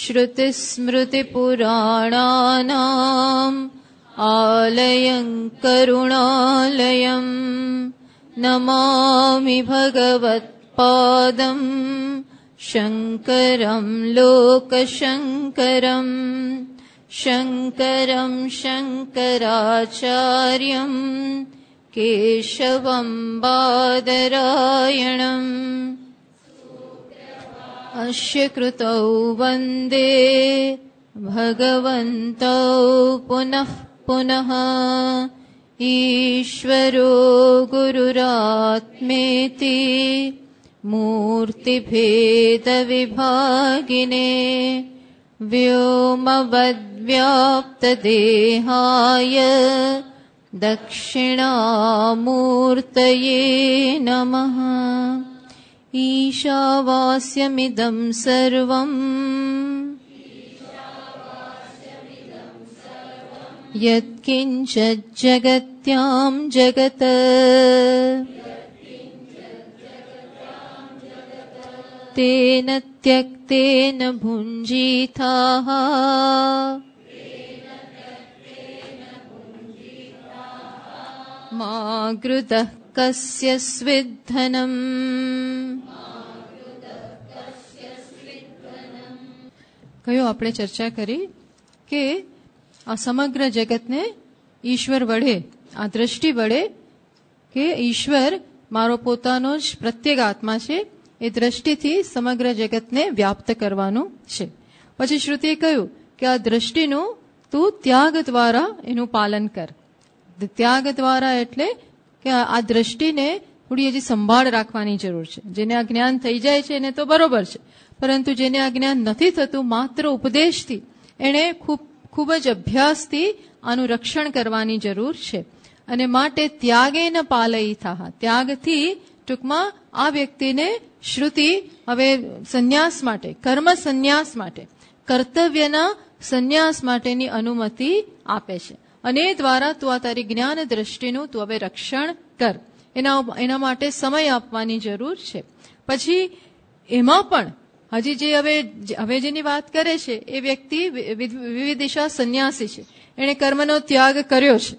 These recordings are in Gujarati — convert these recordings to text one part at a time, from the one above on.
श्रुतिस्मृतिपुराणानाम् आलयम् करुणालयम् नमामि भगवत्पादम् शङ्करम् लोकशङ्करम् शङ्करम् शङ्कराचार्यम् केशवम् बादरायणम् अस्य कृतौ वन्दे भगवन्तौ पुनः पुनः ईश्वरो गुरुरात्मेति मूर्तिभेदविभागिने व्योमवद्व्याप्तदेहाय दक्षिणामूर्तये नमः वास्यमिदम् सर्वम् यत्किञ्चज्जगत्याम् जगत् तेन त्यक्तेन भुञ्जीथाः मा कृतः कृतस्य स्विद्धनम् કયો આપણે ચર્ચા કરી કે આ સમગ્ર જગતને ઈશ્વર વડે આ દ્રષ્ટિ વડે કે ઈશ્વર મારો પોતાનો જ પ્રત્યેક આત્મા છે એ દ્રષ્ટિથી સમગ્ર જગતને વ્યાપ્ત કરવાનું છે પછી શ્રુતિએ કહ્યું કે આ દ્રષ્ટિનું તું ત્યાગ દ્વારા એનું પાલન કર ત્યાગ દ્વારા એટલે કે આ દ્રષ્ટિને થોડી હજી સંભાળ રાખવાની જરૂર છે જેને આ જ્ઞાન થઈ જાય છે એને તો બરોબર છે પરંતુ જેને આ જ્ઞાન નથી થતું માત્ર ઉપદેશથી એણે ખૂબ ખૂબ જ અભ્યાસથી આનું રક્ષણ કરવાની જરૂર છે અને માટે ત્યાગે ન પાલઈ થા ત્યાગથી ટૂંકમાં આ વ્યક્તિને શ્રુતિ હવે સંન્યાસ માટે કર્મ સંન્યાસ માટે કર્તવ્યના સંન્યાસ માટેની અનુમતિ આપે છે અને એ દ્વારા તું આ તારી જ્ઞાન દ્રષ્ટિનું તું હવે રક્ષણ કર એના એના માટે સમય આપવાની જરૂર છે પછી એમાં પણ હજી જે હવે હવે જેની વાત કરે છે એ વ્યક્તિ વિવિધિશા સંન્યાસી છે એણે કર્મનો ત્યાગ કર્યો છે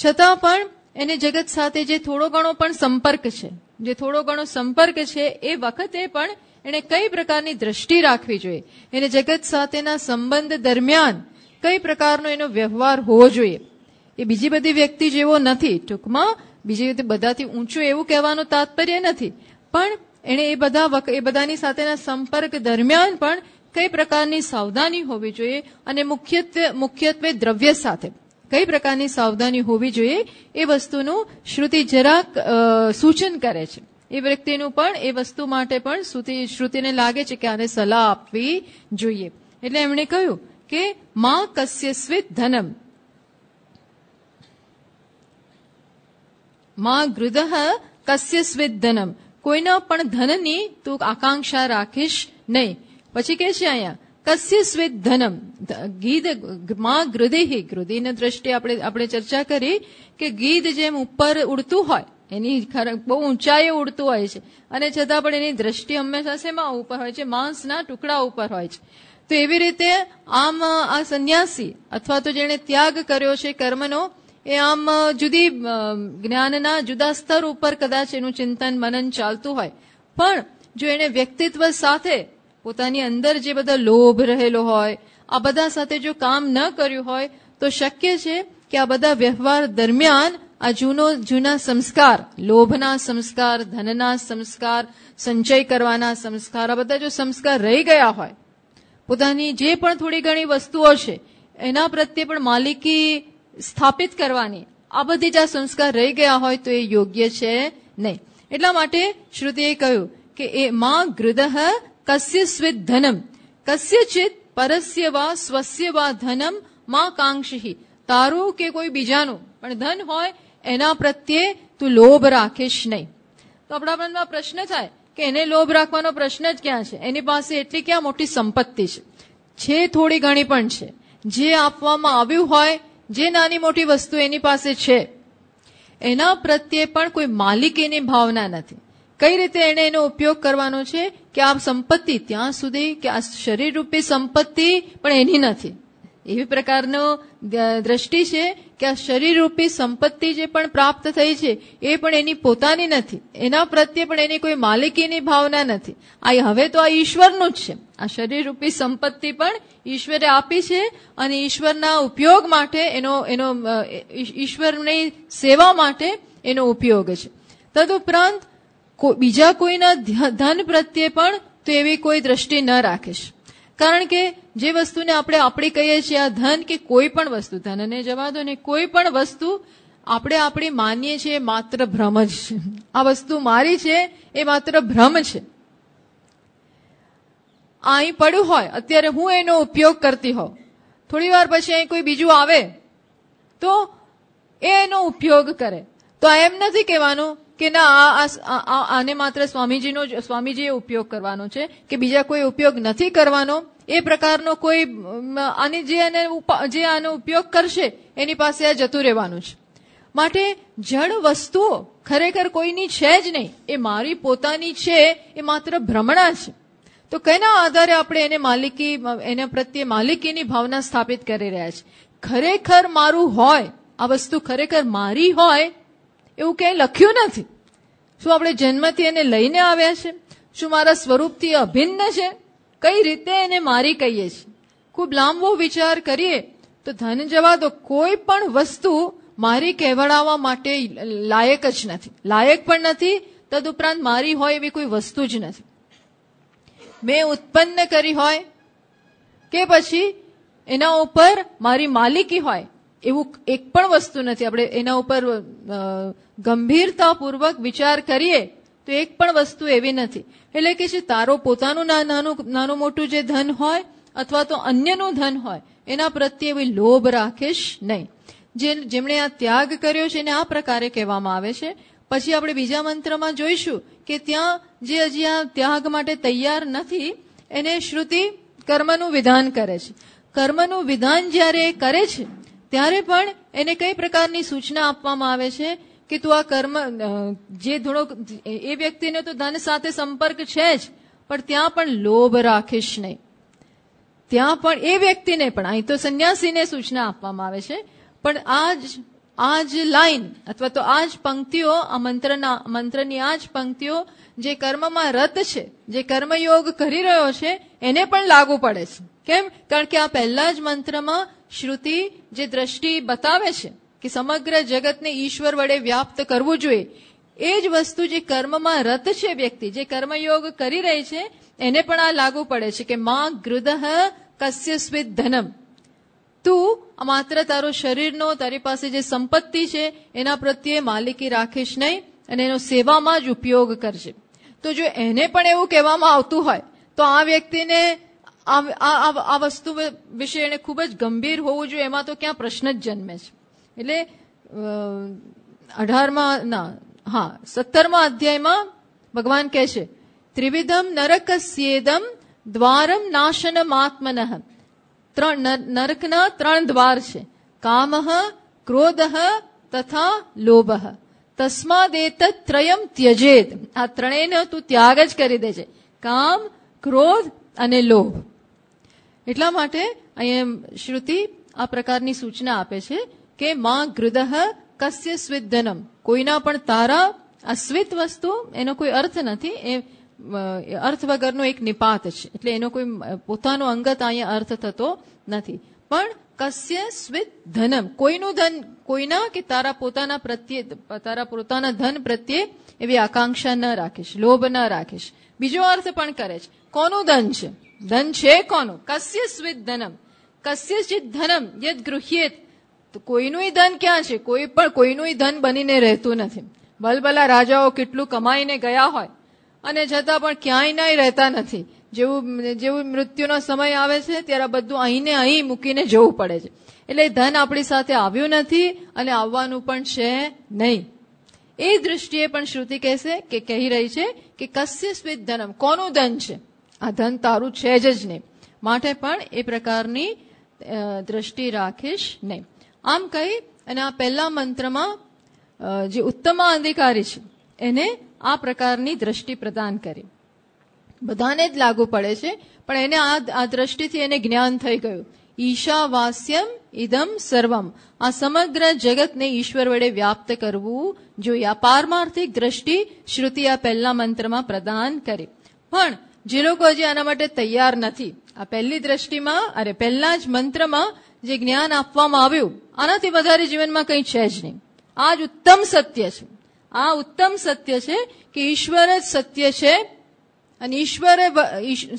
છતાં પણ એને જગત સાથે જે થોડો ઘણો પણ સંપર્ક છે જે થોડો ઘણો સંપર્ક છે એ વખતે પણ એણે કઈ પ્રકારની દ્રષ્ટિ રાખવી જોઈએ એને જગત સાથેના સંબંધ દરમિયાન કઈ પ્રકારનો એનો વ્યવહાર હોવો જોઈએ એ બીજી બધી વ્યક્તિ જેવો નથી ટૂંકમાં બીજી રીતે બધાથી ઊંચું એવું કહેવાનું તાત્પર્ય નથી પણ એણે એ બધા એ બધાની સાથેના સંપર્ક દરમિયાન પણ કઈ પ્રકારની સાવધાની હોવી જોઈએ અને મુખ્યત્વે મુખ્યત્વે દ્રવ્ય સાથે કઈ પ્રકારની સાવધાની હોવી જોઈએ એ વસ્તુનું શ્રુતિ જરાક સૂચન કરે છે એ વ્યક્તિનું પણ એ વસ્તુ માટે પણ શ્રુતિ શ્રુતિને લાગે છે કે આને સલાહ આપવી જોઈએ એટલે એમણે કહ્યું કે મા કસ્યસ્વિત ધનમ માં ગૃદહ કસ્યસ્વિત ધનમ કોઈના પણ ધનની તું આકાંક્ષા રાખીશ નહીં પછી કે છે અહીંયા કસ્ય સ્વેત ધનમ ગીધ માં ગૃદેહી ગૃદેહની દ્રષ્ટિએ આપણે આપણે ચર્ચા કરી કે ગીધ જેમ ઉપર ઉડતું હોય એની બહુ ઊંચાઈએ ઉડતું હોય છે અને છતાં પણ એની દ્રષ્ટિ હંમેશા શેમાં ઉપર હોય છે માંસના ટુકડા ઉપર હોય છે તો એવી રીતે આમ આ સંન્યાસી અથવા તો જેણે ત્યાગ કર્યો છે કર્મનો એ આમ જુદી જ્ઞાનના જુદા સ્તર ઉપર કદાચ એનું ચિંતન મનન ચાલતું હોય પણ જો એને વ્યક્તિત્વ સાથે પોતાની અંદર જે બધા લોભ રહેલો હોય આ બધા સાથે જો કામ ન કર્યું હોય તો શક્ય છે કે આ બધા વ્યવહાર દરમિયાન આ જૂનો જૂના સંસ્કાર લોભના સંસ્કાર ધનના સંસ્કાર સંચય કરવાના સંસ્કાર આ બધા જો સંસ્કાર રહી ગયા હોય પોતાની જે પણ થોડી ઘણી વસ્તુઓ છે એના પ્રત્યે પણ માલિકી સ્થાપિત કરવાની આ બધી જ આ સંસ્કાર રહી ગયા હોય તો એ યોગ્ય છે નહીં એટલા માટે શ્રુતિએ કહ્યું કે એ માં ગૃદહ કસ્ય સ્વિત ધનમ કસ્યચિત પરસ્ય વા સ્વસ્ય વા ધનમ માં કાંક્ષી તારું કે કોઈ બીજાનું પણ ધન હોય એના પ્રત્યે તું લોભ રાખીશ નહીં તો આપણા મનમાં પ્રશ્ન થાય કે એને લોભ રાખવાનો પ્રશ્ન જ ક્યાં છે એની પાસે એટલી ક્યાં મોટી સંપત્તિ છે છે થોડી ઘણી પણ છે જે આપવામાં આવ્યું હોય જે નાની મોટી વસ્તુ એની પાસે છે એના પ્રત્યે પણ કોઈ માલિકીની ભાવના નથી કઈ રીતે એને એનો ઉપયોગ કરવાનો છે કે આ સંપત્તિ ત્યાં સુધી કે આ શરીરરૂપી સંપત્તિ પણ એની નથી એવી પ્રકારનો દ્રષ્ટિ છે કે આ શરીરરૂપી સંપત્તિ જે પણ પ્રાપ્ત થઈ છે એ પણ એની પોતાની નથી એના પ્રત્યે પણ એની કોઈ માલિકીની ભાવના નથી આ હવે તો આ ઈશ્વરનું જ છે આ શરીરરૂપી સંપત્તિ પણ ઈશ્વરે આપી છે અને ઈશ્વરના ઉપયોગ માટે એનો એનો ઈશ્વરની સેવા માટે એનો ઉપયોગ છે તદુપરાંત બીજા કોઈના ધન પ્રત્યે પણ તો એવી કોઈ દ્રષ્ટિ ન રાખીશ કારણ કે જે વસ્તુને આપણે આપણે કહીએ છીએ આ ધન કે કોઈ પણ વસ્તુ ધનને જવા દો ને કોઈ પણ વસ્તુ આપણે આપણે માનીએ છીએ માત્ર ભ્રમ જ છે આ વસ્તુ મારી છે એ માત્ર ભ્રમ છે અહીં પડ્યું હોય અત્યારે હું એનો ઉપયોગ કરતી હોઉં થોડી વાર પછી અહીં કોઈ બીજું આવે તો એનો ઉપયોગ કરે તો એમ નથી કહેવાનું કે ના આને માત્ર સ્વામીજીનો જ સ્વામીજીએ ઉપયોગ કરવાનો છે કે બીજા કોઈ ઉપયોગ નથી કરવાનો એ પ્રકારનો કોઈ આની જે એને જે આનો ઉપયોગ કરશે એની પાસે આ જતું રહેવાનું છે માટે જળ વસ્તુઓ ખરેખર કોઈની છે જ નહીં એ મારી પોતાની છે એ માત્ર ભ્રમણા છે તો કેના આધારે આપણે એને માલિકી એના પ્રત્યે માલિકીની ભાવના સ્થાપિત કરી રહ્યા છે ખરેખર મારું હોય આ વસ્તુ ખરેખર મારી હોય એવું ક્યાંય લખ્યું નથી શું આપણે જન્મથી એને લઈને આવ્યા છે શું મારા સ્વરૂપથી અભિન્ન છે કઈ રીતે એને મારી કહીએ છીએ ખૂબ લાંબો વિચાર કરીએ તો ધન જવા તો કોઈ પણ વસ્તુ મારી કહેવડાવવા માટે લાયક જ નથી લાયક પણ નથી તદુપરાંત મારી હોય એવી કોઈ વસ્તુ જ નથી મેં ઉત્પન્ન કરી હોય કે પછી એના ઉપર મારી માલિકી હોય એવું એક પણ વસ્તુ નથી આપણે એના ઉપર ગંભીરતાપૂર્વક વિચાર કરીએ તો એક પણ વસ્તુ એવી નથી એટલે કે જે તારો પોતાનું નાનું નાનું મોટું જે ધન હોય અથવા તો અન્યનું ધન હોય એના પ્રત્યે એવી લોભ રાખીશ નહીં જે જેમણે આ ત્યાગ કર્યો છે એને આ પ્રકારે કહેવામાં આવે છે પછી આપણે બીજા મંત્રમાં જોઈશું કે ત્યાં જે હજી આ ત્યાગ માટે તૈયાર નથી એને શ્રુતિ કર્મનું વિધાન કરે છે કર્મનું વિધાન જ્યારે એ કરે છે ત્યારે પણ એને કઈ પ્રકારની સૂચના આપવામાં આવે છે કે તું આ કર્મ જે ધૂણો એ વ્યક્તિને તો ધન સાથે સંપર્ક છે જ પણ ત્યાં પણ લોભ રાખીશ નહીં ત્યાં પણ એ વ્યક્તિને પણ અહીં તો સંન્યાસીને સૂચના આપવામાં આવે છે પણ આ જ આ જ લાઈન અથવા તો આ જ પંક્તિઓ આ મંત્રના મંત્રની આ જ પંક્તિઓ જે કર્મમાં રત છે જે કર્મયોગ કરી રહ્યો છે એને પણ લાગુ પડે છે કેમ કારણ કે આ પહેલા જ મંત્રમાં શ્રુતિ જે દ્રષ્ટિ બતાવે છે કે સમગ્ર જગતને ઈશ્વર વડે વ્યાપ્ત કરવું જોઈએ એ જ વસ્તુ જે કર્મમાં રત છે વ્યક્તિ જે કર્મયોગ કરી રહી છે એને પણ આ લાગુ પડે છે કે માં ગૃદહ કસ્ય સ્વિત ધનમ તું માત્ર તારો શરીરનો તારી પાસે જે સંપત્તિ છે એના પ્રત્યે માલિકી રાખીશ નહીં અને એનો સેવામાં જ ઉપયોગ કરશે તો જો એને પણ એવું કહેવામાં આવતું હોય તો આ વ્યક્તિને આ વસ્તુ વિશે એને ખૂબ જ ગંભીર હોવું જોઈએ એમાં તો ક્યાં પ્રશ્ન જ જન્મે છે એટલે અઢારમાં ના હા સત્તરમાં અધ્યાયમાં ભગવાન કહે છે ત્રિવિધમ નરકસ્યેદમ દ્વારમ નાશનમ આત્મન ત્રણ નરકના ત્રણ દ્વાર છે કામ ક્રોધ તથા લોભ તસ્માદેત ત્રયમ ત્યજેત આ ત્રણેયનો તું ત્યાગ જ કરી દેજે કામ ક્રોધ અને લોભ એટલા માટે અહીંયા શ્રુતિ આ પ્રકારની સૂચના આપે છે કે માં ગૃદહ કસ્ય સ્વિદ્ધનમ કોઈના પણ તારા અસ્વિત વસ્તુ એનો કોઈ અર્થ નથી એ અર્થ વગરનો એક નિપાત છે એટલે એનો કોઈ પોતાનો અંગત અહીંયા અર્થ થતો નથી પણ કસ્ય સ્વિત ધનમ કોઈનું ધન કોઈના કે તારા પોતાના પ્રત્યે તારા પોતાના ધન પ્રત્યે એવી આકાંક્ષા ન રાખીશ લોભ ન રાખીશ બીજો અર્થ પણ કરે છે કોનું ધન છે ધન છે કોનું કસ્ય સ્વિત ધનમ કસ્યચિત ધનમ યદ ગૃહ્યેત તો કોઈનું ધન ક્યાં છે કોઈ પણ કોઈનું ધન બનીને રહેતું નથી ભલભલા રાજાઓ કેટલું કમાઈને ગયા હોય અને છતાં પણ ક્યાંય નહીં રહેતા નથી જેવું જેવું મૃત્યુનો સમય આવે છે ત્યારે બધું અહીંને અહીં મૂકીને જવું પડે છે એટલે ધન આપણી સાથે આવ્યું નથી અને આવવાનું પણ છે નહીં એ દ્રષ્ટિએ પણ શ્રુતિ કહેશે કે કહી રહી છે કે કસ્ય સ્વિત ધનમ કોનું ધન છે આ ધન તારું છે જ નહીં માટે પણ એ પ્રકારની દ્રષ્ટિ રાખીશ નહીં આમ કહી અને આ પહેલા મંત્રમાં જે ઉત્તમા અધિકારી છે એને આ પ્રકારની દ્રષ્ટિ પ્રદાન કરી બધાને જ લાગુ પડે છે પણ એને આ આ દ્રષ્ટિથી એને જ્ઞાન થઈ ગયું ઈશાવાસ્યમ ઇદમ સર્વમ આ સમગ્ર જગતને ઈશ્વર વડે વ્યાપ્ત કરવું જોઈએ આ પારમાર્થિક દ્રષ્ટિ શ્રુતિ આ પહેલા મંત્રમાં પ્રદાન કરી પણ જે લોકો હજી આના માટે તૈયાર નથી આ પહેલી દ્રષ્ટિમાં અરે પહેલા જ મંત્રમાં જે જ્ઞાન આપવામાં આવ્યું આનાથી વધારે જીવનમાં કંઈ છે જ નહીં આ જ ઉત્તમ સત્ય છે આ ઉત્તમ સત્ય છે કે ઈશ્વર જ સત્ય છે અને ઈશ્વરે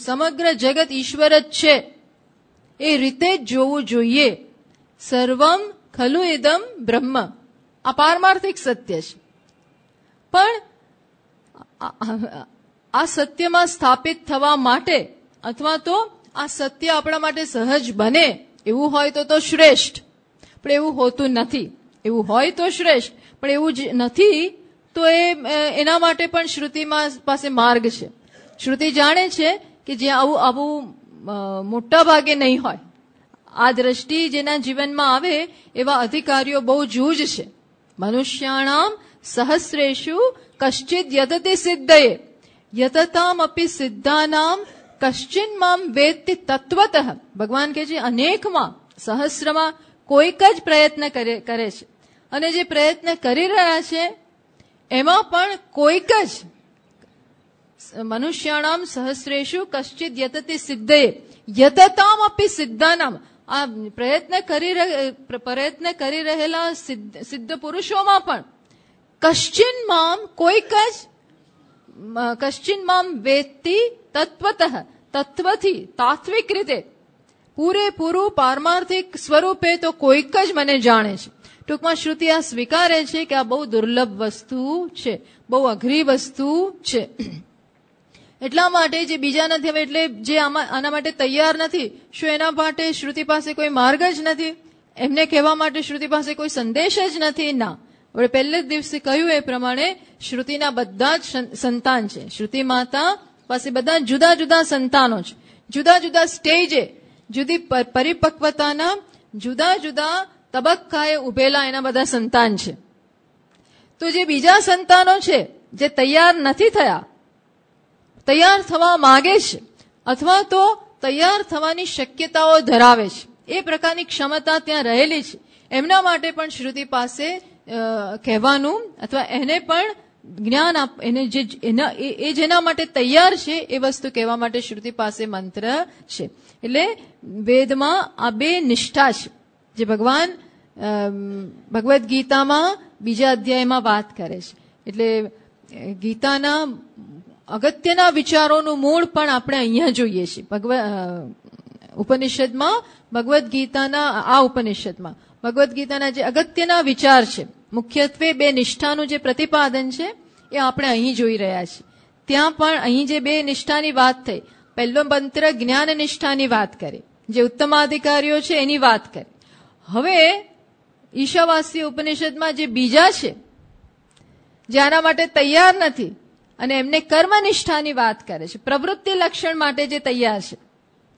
સમગ્ર જગત ઈશ્વર જ છે એ રીતે જ જોવું જોઈએ સર્વમ ખલુ ઇદમ બ્રહ્મ આ પારમાર્થિક સત્ય છે પણ આ સત્યમાં સ્થાપિત થવા માટે અથવા તો આ સત્ય આપણા માટે સહજ બને એવું હોય તો તો શ્રેષ્ઠ પણ એવું હોતું નથી એવું હોય તો શ્રેષ્ઠ પણ એવું જ નથી તો એ એના માટે પણ શ્રુતિમાં પાસે માર્ગ છે શ્રુતિ જાણે છે કે જે આવું આવું મોટા ભાગે નહીં હોય આ દ્રષ્ટિ જેના જીવનમાં આવે એવા અધિકારીઓ બહુ જૂજ છે મનુષ્યાણામ સહસ્રેશુ કશ્ચિત યતતે સિદ્ધયે યતતામ અપી સિદ્ધાનામ કશ્ચિન મામ વેદતિ તત્વત ભગવાન કે છે અનેકમાં સહસ્રમાં કોઈક જ પ્રયત્ન કરે છે અને જે પ્રયત્ન કરી રહ્યા છે એમાં પણ કોઈક જ મનુષ્યાણામ સહસ્રેશુ કશ્ચિત યતતિ સિદ્ધએ યતતામ અપી સિદ્ધાનામ આ પ્રયત્ન કરી પ્રયત્ન કરી રહેલા સિદ્ધ પુરુષોમાં પણ કશ્ચિન મામ કોઈક જ કશ્ચિન મામ વેત્તિ તત્વત તત્વથી તાત્વિક રીતે પૂરેપૂરું પારમાર્થિક સ્વરૂપે તો કોઈક જ મને જાણે છે ટૂંકમાં શ્રુતિ આ સ્વીકારે છે કે આ બહુ દુર્લભ વસ્તુ છે બહુ અઘરી વસ્તુ છે એટલા માટે જે બીજા નથી હવે એટલે જે આમાં આના માટે તૈયાર નથી શું એના માટે શ્રુતિ પાસે કોઈ માર્ગ જ નથી એમને કહેવા માટે શ્રુતિ પાસે કોઈ સંદેશ જ નથી ના હવે પહેલે જ દિવસે કહ્યું એ પ્રમાણે શ્રુતિના બધા જ સંતાન છે શ્રુતિ માતા પાસે બધા જુદા જુદા સંતાનો છે જુદા જુદા સ્ટેજે જુદી પરિપક્વતાના જુદા જુદા તબક્કાએ ઉભેલા એના બધા સંતાન છે તો જે બીજા સંતાનો છે જે તૈયાર નથી થયા તૈયાર થવા માગે છે અથવા તો તૈયાર થવાની શક્યતાઓ ધરાવે છે એ પ્રકારની ક્ષમતા ત્યાં રહેલી છે એમના માટે પણ શ્રુતિ પાસે કહેવાનું અથવા એને પણ જ્ઞાન આપ એને જે એના એ જેના માટે તૈયાર છે એ વસ્તુ કહેવા માટે શ્રુતિ પાસે મંત્ર છે એટલે વેદમાં આ બે નિષ્ઠા છે જે ભગવાન ભગવદ્ ગીતામાં બીજા અધ્યાયમાં વાત કરે છે એટલે ગીતાના અગત્યના વિચારોનું મૂળ પણ આપણે અહીંયા જોઈએ છીએ ભગવ ઉપનિષદમાં ભગવદ્ ગીતાના આ ઉપનિષદમાં ભગવદ્ ગીતાના જે અગત્યના વિચાર છે મુખ્યત્વે બે નિષ્ઠાનું જે પ્રતિપાદન છે એ આપણે અહીં જોઈ રહ્યા છીએ ત્યાં પણ અહીં જે બે નિષ્ઠાની વાત થઈ પહેલો મંત્ર જ્ઞાન નિષ્ઠાની વાત કરે જે ઉત્તમાધિકારીઓ છે એની વાત કરે હવે ઈશાવાસી ઉપનિષદમાં જે બીજા છે જે આના માટે તૈયાર નથી અને એમને કર્મનિષ્ઠાની વાત કરે છે પ્રવૃત્તિ લક્ષણ માટે જે તૈયાર છે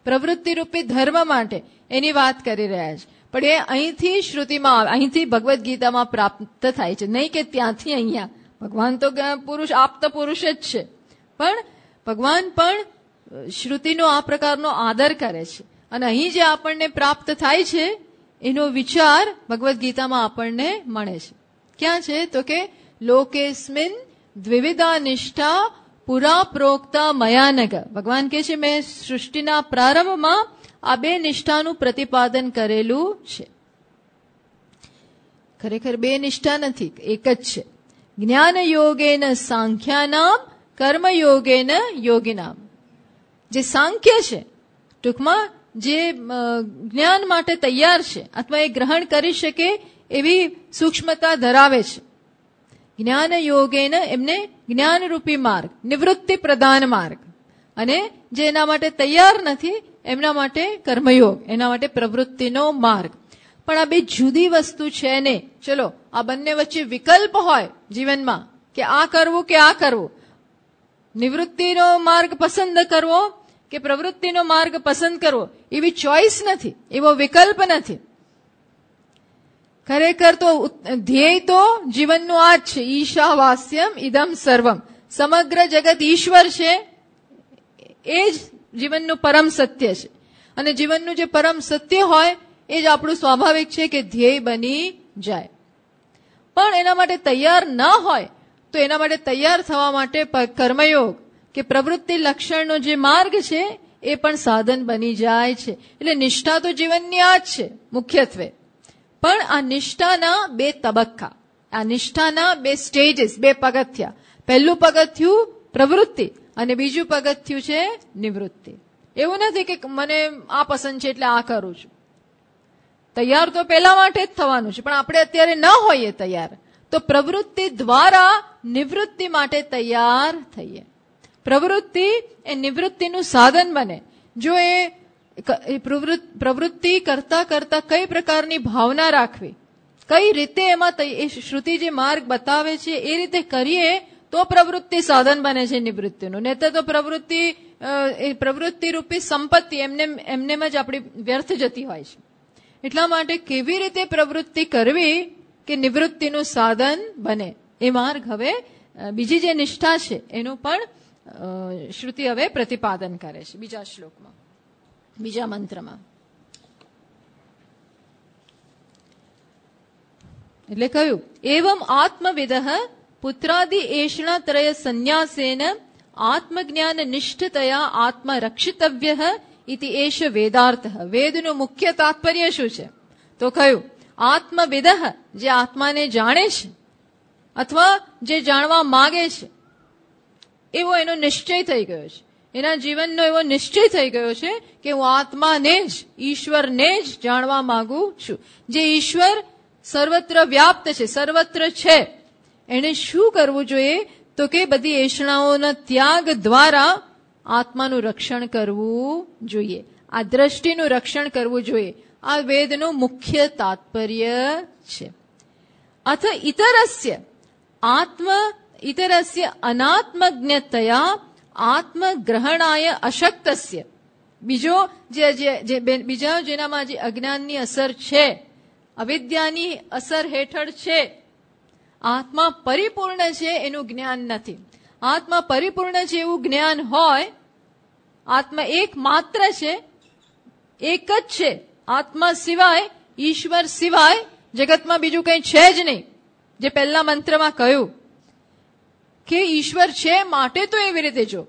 પ્રવૃત્તિ રૂપી ધર્મ માટે એની વાત કરી રહ્યા છે પણ એ અહીંથી શ્રુતિમાં અહીંથી ભગવદ્ ગીતામાં પ્રાપ્ત થાય છે નહીં કે ત્યાંથી અહીંયા ભગવાન તો પુરુષ આપતા પુરુષ જ છે પણ ભગવાન પણ શ્રુતિનો આ પ્રકારનો આદર કરે છે અને અહીં જે આપણને પ્રાપ્ત થાય છે એનો વિચાર ભગવદ્ ગીતામાં આપણને મળે છે ક્યાં છે તો કે લોકેસ્મિન દ્વિવિધા નિષ્ઠા પુરા પ્રોક્તા મયાનગ ભગવાન કહે છે મેં સૃષ્ટિના પ્રારંભમાં આ બે નિષ્ઠાનું પ્રતિપાદન કરેલું છે ખરેખર બે નિષ્ઠા નથી એક જ છે જ્ઞાન યોગેન સાંખ્યાનામ કર્મયોગેન યોગીનામ જે સાંખ્ય છે ટૂંકમાં જે જ્ઞાન માટે તૈયાર છે અથવા એ ગ્રહણ કરી શકે એવી સૂક્ષ્મતા ધરાવે છે જ્ઞાન યોગેન એમને જ્ઞાનરૂપી માર્ગ નિવૃત્તિ પ્રદાન માર્ગ અને જે એના માટે તૈયાર નથી એમના માટે કર્મયોગ એના માટે પ્રવૃત્તિનો માર્ગ પણ આ બે જુદી વસ્તુ છે ને ચલો આ બંને વચ્ચે વિકલ્પ હોય જીવનમાં કે આ કરવું કે આ કરવું નિવૃત્તિનો માર્ગ પસંદ કરવો કે પ્રવૃત્તિનો માર્ગ પસંદ કરવો એવી ચોઈસ નથી એવો વિકલ્પ નથી ખરેખર તો ધ્યેય તો જીવનનું આ જ છે ઈશાવાસ્યમ ઇદમ સર્વમ સમગ્ર જગત ઈશ્વર છે એ જ જીવનનું પરમ સત્ય છે અને જીવનનું જે પરમ સત્ય હોય એ જ આપણું સ્વાભાવિક છે કે ધ્યેય બની જાય પણ એના માટે તૈયાર ન હોય તો એના માટે તૈયાર થવા માટે કર્મયોગ કે પ્રવૃત્તિ લક્ષણનો જે માર્ગ છે એ પણ સાધન બની જાય છે એટલે નિષ્ઠા તો જીવનની આ જ છે મુખ્યત્વે પણ આ નિષ્ઠાના બે તબક્કા આ નિષ્ઠાના બે સ્ટેજીસ બે પગથિયા પહેલું પગથિયું પ્રવૃત્તિ અને બીજું પગથિયું છે નિવૃત્તિ એવું નથી કે મને આ પસંદ છે એટલે આ કરું છું તૈયાર તો પેલા માટે જ થવાનું છે પણ આપણે અત્યારે ન હોઈએ તૈયાર તો પ્રવૃત્તિ દ્વારા નિવૃત્તિ માટે તૈયાર થઈએ પ્રવૃત્તિ એ નિવૃત્તિનું સાધન બને જો એ પ્રવૃત્તિ કરતા કરતા કઈ પ્રકારની ભાવના રાખવી કઈ રીતે એમાં એ શ્રુતિ જે માર્ગ બતાવે છે એ રીતે કરીએ તો પ્રવૃત્તિ સાધન બને છે નિવૃત્તિનું નહીં તો પ્રવૃત્તિ પ્રવૃત્તિ રૂપી સંપત્તિ એમને એમનેમ જ આપણી વ્યર્થ જતી હોય છે એટલા માટે કેવી રીતે પ્રવૃત્તિ કરવી કે નિવૃત્તિનું સાધન બને એ માર્ગ હવે બીજી જે નિષ્ઠા છે એનું પણ શ્રુતિ હવે પ્રતિપાદન કરે છે બીજા શ્લોકમાં બીજા મંત્રમાં એટલે કહ્યું એવમ આત્મવિદહ પુત્રાદિ ત્રય સંન્યાસેન આત્મજ્ઞાન નિષ્ઠતયા നിഷ്ഠതയാ રક્ષિતવ્ય ઇતિ એશ વેદાર્થ વેદનું મુખ્ય તાત્પર્ય શું છે તો કહ્યું આત્મવિદ જે આત્માને જાણે છે અથવા જે જાણવા માગે છે એવો એનો નિશ્ચય થઈ ગયો છે એના જીવનનો એવો નિશ્ચય થઈ ગયો છે કે હું આત્માને જ ઈશ્વરને જ જાણવા માંગુ છું જે ઈશ્વર સર્વત્ર વ્યાપ્ત છે સર્વત્ર છે એણે શું કરવું જોઈએ તો કે બધી એષણાઓના ત્યાગ દ્વારા આત્માનું રક્ષણ કરવું જોઈએ આ દ્રષ્ટિનું રક્ષણ કરવું જોઈએ આ વેદનું મુખ્ય તાત્પર્ય છે અથ ઇતરસ્ય આત્મ ઇતરસ્ય અનાત્મજ્ઞતયા આત્મગ્રહણાય અશક્તસ્ય બીજો જે બીજા જેનામાં જે અજ્ઞાનની અસર છે અવિદ્યાની અસર હેઠળ છે આત્મા પરિપૂર્ણ છે એનું જ્ઞાન નથી આત્મા પરિપૂર્ણ છે એવું જ્ઞાન હોય આત્મા એક માત્ર છે એક જ છે આત્મા સિવાય ઈશ્વર સિવાય જગતમાં બીજું કંઈ છે જ નહીં જે પહેલા મંત્રમાં કહ્યું કે ઈશ્વર છે માટે તો એવી રીતે જો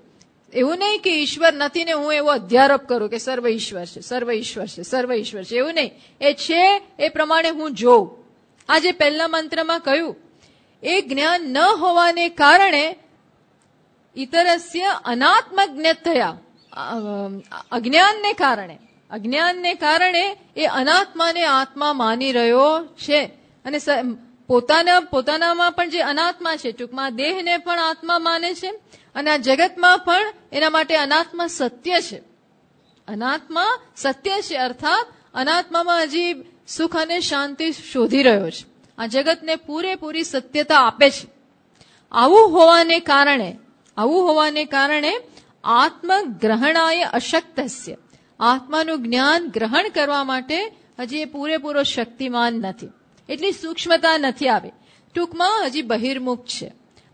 એવું નહીં કે ઈશ્વર નથી ને હું એવો અધ્યારોપ કરું કે સર્વ ઈશ્વર છે સર્વ ઈશ્વર છે સર્વ ઈશ્વર છે એવું નહીં એ છે એ પ્રમાણે હું જોઉં આ જે પહેલા મંત્રમાં કહ્યું એ જ્ઞાન ન હોવાને કારણે ઇતરસ્ય અનાત્મક થયા અજ્ઞાનને કારણે અજ્ઞાનને કારણે એ અનાત્માને આત્મા માની રહ્યો છે અને પોતાના પોતાનામાં પણ જે અનાત્મા છે ટૂંકમાં દેહને પણ આત્મા માને છે અને આ જગતમાં પણ એના માટે અનાત્મા સત્ય છે અનાત્મા સત્ય છે અર્થાત અનાત્મામાં હજી સુખ અને શાંતિ શોધી રહ્યો છે આ જગતને પૂરેપૂરી સત્યતા આપે છે આવું હોવાને કારણે આવું હોવાને કારણે આત્મગ્રહણાય અશક્તસ્ય આત્માનું જ્ઞાન ગ્રહણ કરવા માટે હજી એ પૂરેપૂરો શક્તિમાન નથી એટલી સૂક્ષ્મતા નથી આવી ટૂંકમાં હજી બહિર્મુખ છે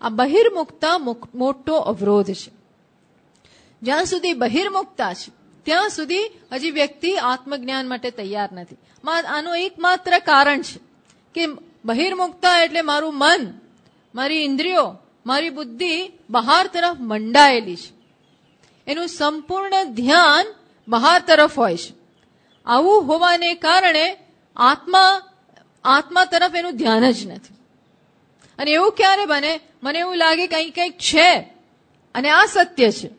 આ બહિર્મુખતા મોટો અવરોધ છે જ્યાં સુધી બહિર્મુખતા છે ત્યાં સુધી હજી વ્યક્તિ આત્મજ્ઞાન માટે તૈયાર નથી આનું એકમાત્ર કારણ છે કે બહિર્મુક્તા એટલે મારું મન મારી ઇન્દ્રિયો મારી બુદ્ધિ બહાર તરફ મંડાયેલી છે એનું સંપૂર્ણ ધ્યાન બહાર તરફ હોય છે આવું હોવાને કારણે આત્મા આત્મા તરફ એનું ધ્યાન જ નથી અને એવું ક્યારે બને મને એવું લાગે કંઈ કંઈક છે અને આ સત્ય છે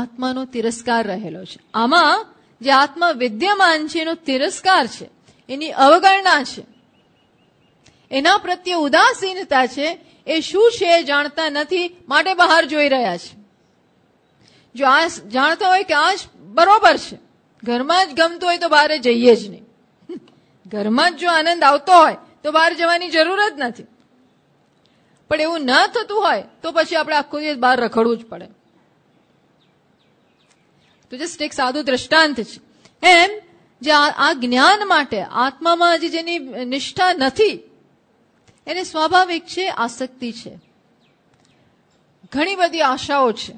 આત્માનો તિરસ્કાર રહેલો છે આમાં જે આત્મા વિદ્યમાન છે એનો તિરસ્કાર છે એની અવગણના છે એના પ્રત્યે ઉદાસીનતા છે એ શું છે જાણતા નથી માટે બહાર જોઈ રહ્યા છે જો આ જાણતા હોય કે આ જ બરોબર છે ઘરમાં જ ગમતું હોય તો બહાર જઈએ જ નહીં ઘરમાં જ જો આનંદ આવતો હોય તો બહાર જવાની જરૂર જ નથી પણ એવું ન થતું હોય તો પછી આપણે આખો દિવસ બહાર રખડવું જ પડે તો જસ્ટ એક સાદું દ્રષ્ટાંત છે એમ જે આ જ્ઞાન માટે આત્મામાં હજી જેની નિષ્ઠા નથી એને સ્વાભાવિક છે આસક્તિ છે ઘણી બધી આશાઓ છે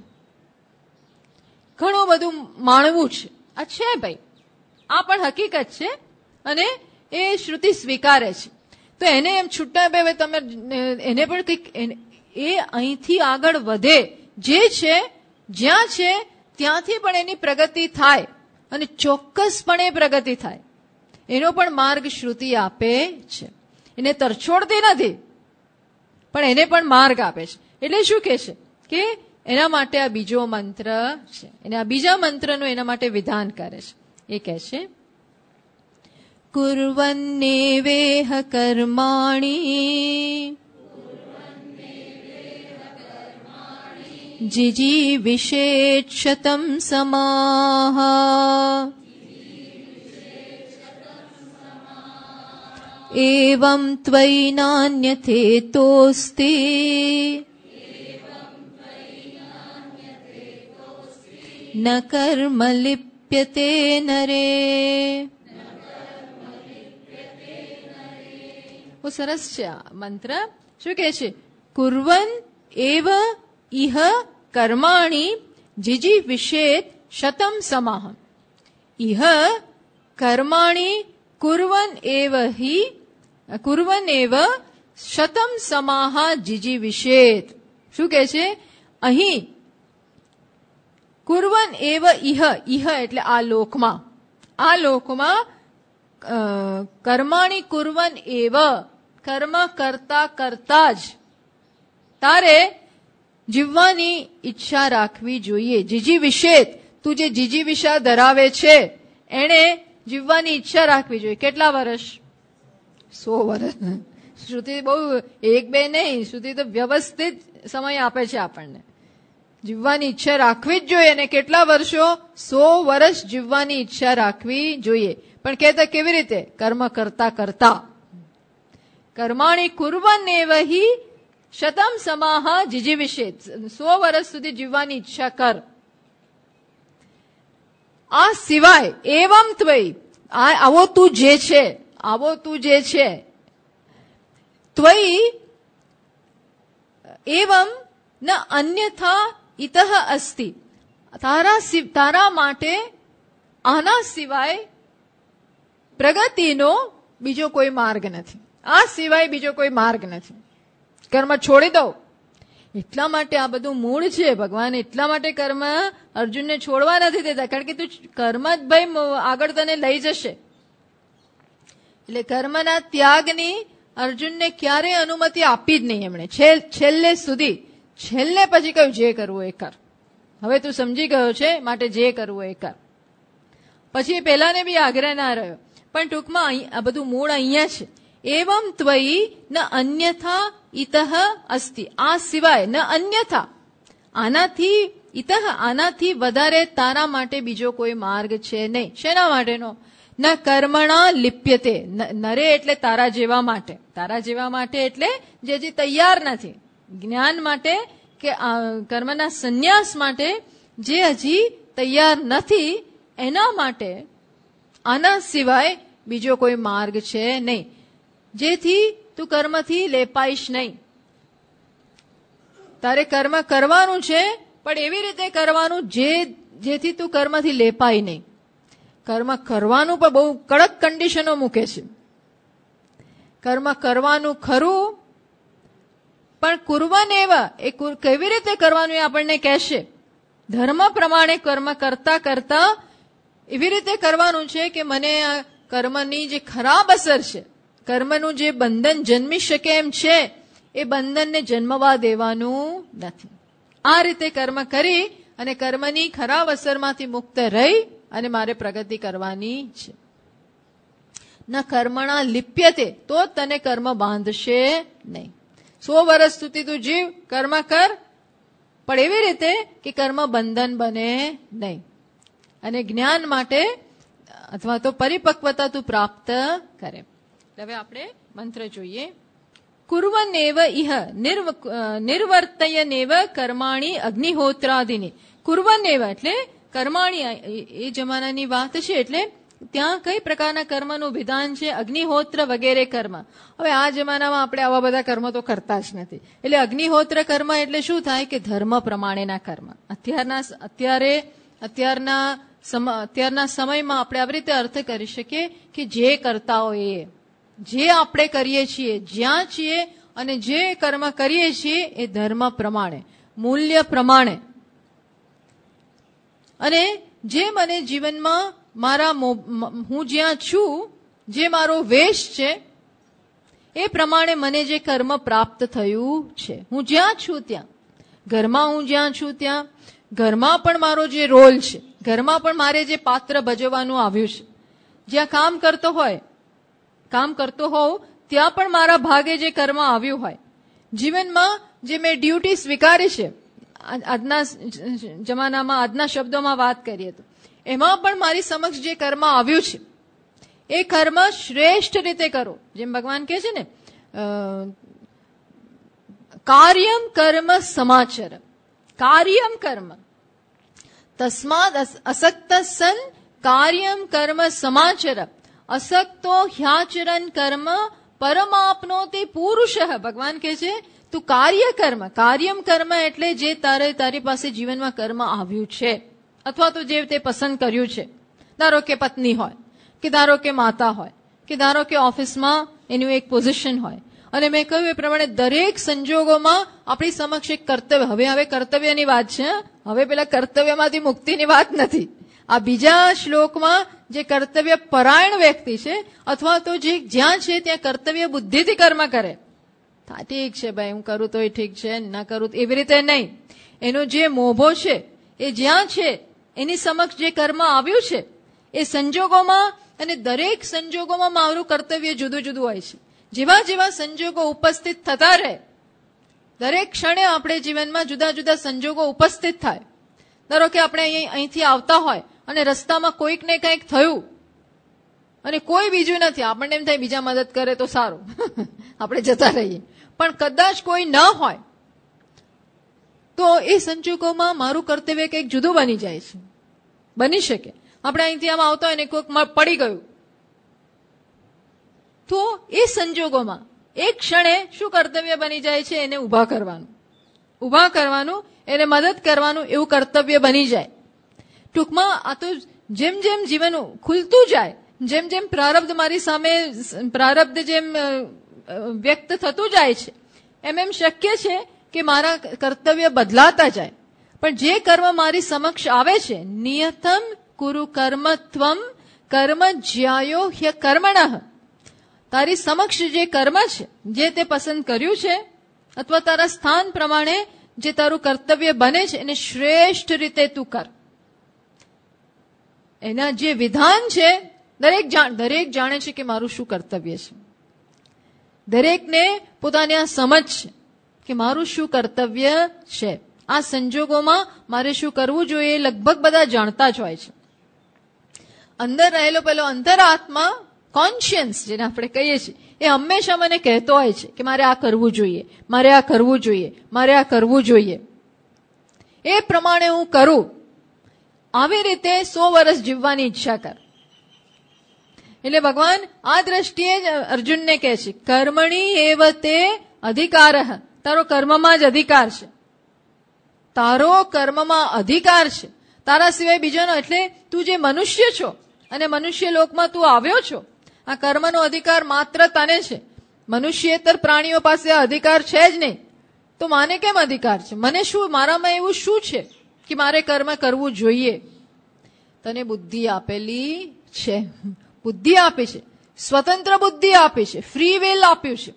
ઘણું બધું માણવું છે આ છે ભાઈ આ પણ હકીકત છે અને એ શ્રુતિ સ્વીકારે છે તો એને એમ છૂટા ભાઈ તમે એને પણ કંઈક એ અહીંથી આગળ વધે જે છે જ્યાં છે ત્યાંથી પણ એની પ્રગતિ થાય અને ચોક્કસપણે પ્રગતિ થાય એનો પણ માર્ગ શ્રુતિ આપે છે એને તરછોડતી નથી પણ એને પણ માર્ગ આપે છે એટલે શું કહે છે કે એના માટે આ બીજો મંત્ર છે અને આ બીજા મંત્રનું એના માટે વિધાન કરે છે એ કહે છે કુર્વન્નેવેહ કર્માણી जिजीविषेक्षतं समाः एवं त्वयि नान्यथेतोऽस्ति न कर्म लिप्यते नरे બહુ સરસ છે મંત્ર શું કે છે કુર્વન એવ ઇહ કર્માણી જીજી વિશેત શતમ સમાહ ઇહ કર્માણી કુર્વન એવ હી એવ શતમ સમાહા જીજી વિશેત શું કહે છે અહીં કુર્વન એવ ઇહ ઇહ એટલે આ લોકમાં આ લોકમાં કર્માણી કુર્વન એવ કર્મ કરતા કરતા જ તારે જીવવાની ઈચ્છા રાખવી જોઈએ જીજી વિશેત તું જે જીજી વિશા ધરાવે છે એણે જીવવાની ઈચ્છા રાખવી જોઈએ કેટલા વર્ષ સો વર્ષ શ્રુતિ બહુ એક બે નહીં શ્રુતિ તો વ્યવસ્થિત સમય આપે છે આપણને જીવવાની ઈચ્છા રાખવી જ જોઈએ અને કેટલા વર્ષો સો વર્ષ જીવવાની ઈચ્છા રાખવી જોઈએ પણ કહેતા કેવી રીતે કર્મ કરતા કરતા કર્માણી કુર્વન એવહી શતમ સમાહ જીજીવિશે સો વર્ષ સુધી જીવવાની ઈચ્છા કર આ સિવાય એવમ ત્વય આવો તું જે છે આવો તું જે છે ત્વયી એવમ ન અન્યથા ઇતઃ અસ્તિ તારા તારા માટે આના સિવાય પ્રગતિનો બીજો કોઈ માર્ગ નથી આ સિવાય બીજો કોઈ માર્ગ નથી કર્મ છોડી દો એટલા માટે આ બધું મૂળ છે ભગવાન એટલા માટે કર્મ અર્જુનને છોડવા નથી દેતા કારણ કે તું કર્મ જ ભાઈ આગળ તને લઈ જશે એટલે કર્મના ત્યાગની અર્જુનને ક્યારે અનુમતિ આપી જ નહીં એમણે છેલ્લે સુધી છેલ્લે પછી કહ્યું જે કરવું એ કર હવે તું સમજી ગયો છે માટે જે કરવું એ કર પછી પહેલાને બી આગ્રહ ના રહ્યો પણ ટૂંકમાં આ બધું મૂળ અહીંયા છે એવમ ત્વયી ન અન્યથા ઇતઃ અસ્તિ આ સિવાય ન અન્યથા આનાથી ઇતઃ આનાથી વધારે તારા માટે બીજો કોઈ માર્ગ છે નહીં શેના માટેનો ન કર્મણા લિપ્યતે નરે એટલે તારા જેવા માટે તારા જેવા માટે એટલે જે હજી તૈયાર નથી જ્ઞાન માટે કે કર્મના સંન્યાસ માટે જે હજી તૈયાર નથી એના માટે આના સિવાય બીજો કોઈ માર્ગ છે નહીં જેથી તું કર્મથી લેપાઈશ નહીં તારે કર્મ કરવાનું છે પણ એવી રીતે કરવાનું જે જેથી તું કર્મથી લેપાય નહીં કર્મ કરવાનું પણ બહુ કડક કન્ડિશનો મૂકે છે કર્મ કરવાનું ખરું પણ કુરવાને એવા એ કેવી રીતે કરવાનું એ આપણને કહેશે ધર્મ પ્રમાણે કર્મ કરતા કરતા એવી રીતે કરવાનું છે કે મને આ કર્મની જે ખરાબ અસર છે કર્મનું જે બંધન જન્મી શકે એમ છે એ બંધનને જન્મવા દેવાનું નથી આ રીતે કર્મ કરી અને કર્મની ખરાબ અસરમાંથી મુક્ત રહી અને મારે પ્રગતિ કરવાની છે ના કર્મણા લિપ્યતે તો તને કર્મ બાંધશે નહીં સો વર્ષ સુધી તું જીવ કર્મ કર પણ એવી રીતે કે કર્મ બંધન બને નહીં અને જ્ઞાન માટે અથવા તો પરિપક્વતા તું પ્રાપ્ત કરે હવે આપણે મંત્ર જોઈએ કુર્વનેવ ઇહ નિર્વર્તયનેવ કર્માણી અગ્નિહોત્રાદિની કુર્વનેવ એટલે કર્માણી એ જમાનાની વાત છે એટલે ત્યાં કઈ પ્રકારના કર્મનું વિધાન છે અગ્નિહોત્ર વગેરે કર્મ હવે આ જમાનામાં આપણે આવા બધા કર્મ તો કરતા જ નથી એટલે અગ્નિહોત્ર કર્મ એટલે શું થાય કે ધર્મ પ્રમાણેના કર્મ અત્યારના અત્યારે અત્યારના અત્યારના સમયમાં આપણે આવી રીતે અર્થ કરી શકીએ કે જે કરતા હોય એ જે આપણે કરીએ છીએ જ્યાં છીએ અને જે કર્મ કરીએ છીએ એ ધર્મ પ્રમાણે મૂલ્ય પ્રમાણે અને જે મને જીવનમાં મારા હું જ્યાં છું જે મારો વેશ છે એ પ્રમાણે મને જે કર્મ પ્રાપ્ત થયું છે હું જ્યાં છું ત્યાં ઘરમાં હું જ્યાં છું ત્યાં ઘરમાં પણ મારો જે રોલ છે ઘરમાં પણ મારે જે પાત્ર ભજવવાનું આવ્યું છે જ્યાં કામ કરતો હોય કામ કરતો હોઉં ત્યાં પણ મારા ભાગે જે કર્મ આવ્યું હોય જીવનમાં જે મેં ડ્યુટી સ્વીકારી છે આજના જમાનામાં આજના શબ્દોમાં વાત કરીએ તો એમાં પણ મારી સમક્ષ જે કર્મ આવ્યું છે એ કર્મ શ્રેષ્ઠ રીતે કરો જેમ ભગવાન કહે છે ને કાર્યમ કર્મ સમાચર કાર્યમ કર્મ તસ્માદ અસક્ત સન કાર્યમ કર્મ સમાચર અસક્તો હ્યાચરન કર્મ પરમાપનો તે પુરુષ ભગવાન કહે છે તો કાર્ય કર્મ કાર્યમ કર્મ એટલે જે તારે તારી પાસે જીવનમાં કર્મ આવ્યું છે અથવા તો જે તે પસંદ કર્યું છે ધારો કે પત્ની હોય કે ધારો કે માતા હોય કે ધારો કે ઓફિસમાં એનું એક પોઝિશન હોય અને મેં કહ્યું એ પ્રમાણે દરેક સંજોગોમાં આપણી સમક્ષ એક કર્તવ્ય હવે હવે કર્તવ્યની વાત છે હવે પેલા કર્તવ્યમાંથી મુક્તિની વાત નથી આ બીજા શ્લોકમાં જે કર્તવ્ય પરાયણ વ્યક્તિ છે અથવા તો જે જ્યાં છે ત્યાં કર્તવ્ય બુદ્ધિથી કર્મ કરે હા ઠીક છે ભાઈ હું કરું તોય ઠીક છે ના કરું એવી રીતે નહીં એનો જે મોભો છે એ જ્યાં છે એની સમક્ષ જે કર્મ આવ્યું છે એ સંજોગોમાં અને દરેક સંજોગોમાં મારું કર્તવ્ય જુદું જુદું હોય છે જેવા જેવા સંજોગો ઉપસ્થિત થતા રહે દરેક ક્ષણે આપણે જીવનમાં જુદા જુદા સંજોગો ઉપસ્થિત થાય ધારો કે આપણે અહીં અહીંથી આવતા હોય અને રસ્તામાં કોઈક ને કંઈક થયું અને કોઈ બીજું નથી આપણને એમ થાય બીજા મદદ કરે તો સારું આપણે જતા રહીએ પણ કદાચ કોઈ ન હોય તો એ સંજોગોમાં મારું કર્તવ્ય કંઈક જુદું બની જાય છે બની શકે આપણે અહીંથી આમ આવતા હોય ને કોઈક પડી ગયું તો એ સંજોગોમાં એક ક્ષણે શું કર્તવ્ય બની જાય છે એને ઊભા કરવાનું ઊભા કરવાનું એને મદદ કરવાનું એવું કર્તવ્ય બની જાય ટૂંકમાં આ તો જેમ જેમ જીવન ખુલતું જાય જેમ જેમ પ્રારબ્ધ મારી સામે પ્રારબ્ધ જેમ વ્યક્ત થતું જાય છે એમ એમ શક્ય છે કે મારા કર્તવ્ય બદલાતા જાય પણ જે કર્મ મારી સમક્ષ આવે છે નિયતમ કુરુ કર્મ કર્મ જ્યાયો હ્ય કર્મણ તારી સમક્ષ જે કર્મ છે જે તે પસંદ કર્યું છે અથવા તારા સ્થાન પ્રમાણે જે તારું કર્તવ્ય બને છે એને શ્રેષ્ઠ રીતે તું કર એના જે વિધાન છે દરેક જાણ દરેક જાણે છે કે મારું શું કર્તવ્ય છે દરેકને પોતાની આ સમજ કે મારું શું કર્તવ્ય છે આ સંજોગોમાં મારે શું કરવું જોઈએ લગભગ બધા જાણતા જ હોય છે અંદર રહેલો પેલો અંતરાત્મા કોન્શિયન્સ જેને આપણે કહીએ છીએ એ હંમેશા મને કહેતો હોય છે કે મારે આ કરવું જોઈએ મારે આ કરવું જોઈએ મારે આ કરવું જોઈએ એ પ્રમાણે હું કરું આવી રીતે સો વર્ષ જીવવાની ઈચ્છા કર એટલે ભગવાન આ દ્રષ્ટિએ જ અર્જુનને કહે છે કર્મણી એવ તે અધિકાર તારો કર્મમાં જ અધિકાર છે તારો કર્મમાં અધિકાર છે તારા સિવાય બીજાનો એટલે તું જે મનુષ્ય છો અને મનુષ્ય લોકમાં તું આવ્યો છો આ કર્મનો અધિકાર માત્ર તને છે મનુષ્યેતર પ્રાણીઓ પાસે અધિકાર છે જ નહીં તો માને કેમ અધિકાર છે મને શું મારામાં એવું શું છે કે મારે કર્મ કરવું જોઈએ તને બુદ્ધિ આપેલી છે બુદ્ધિ આપે છે સ્વતંત્ર બુદ્ધિ આપે છે ફ્રી વેલ આપ્યું છે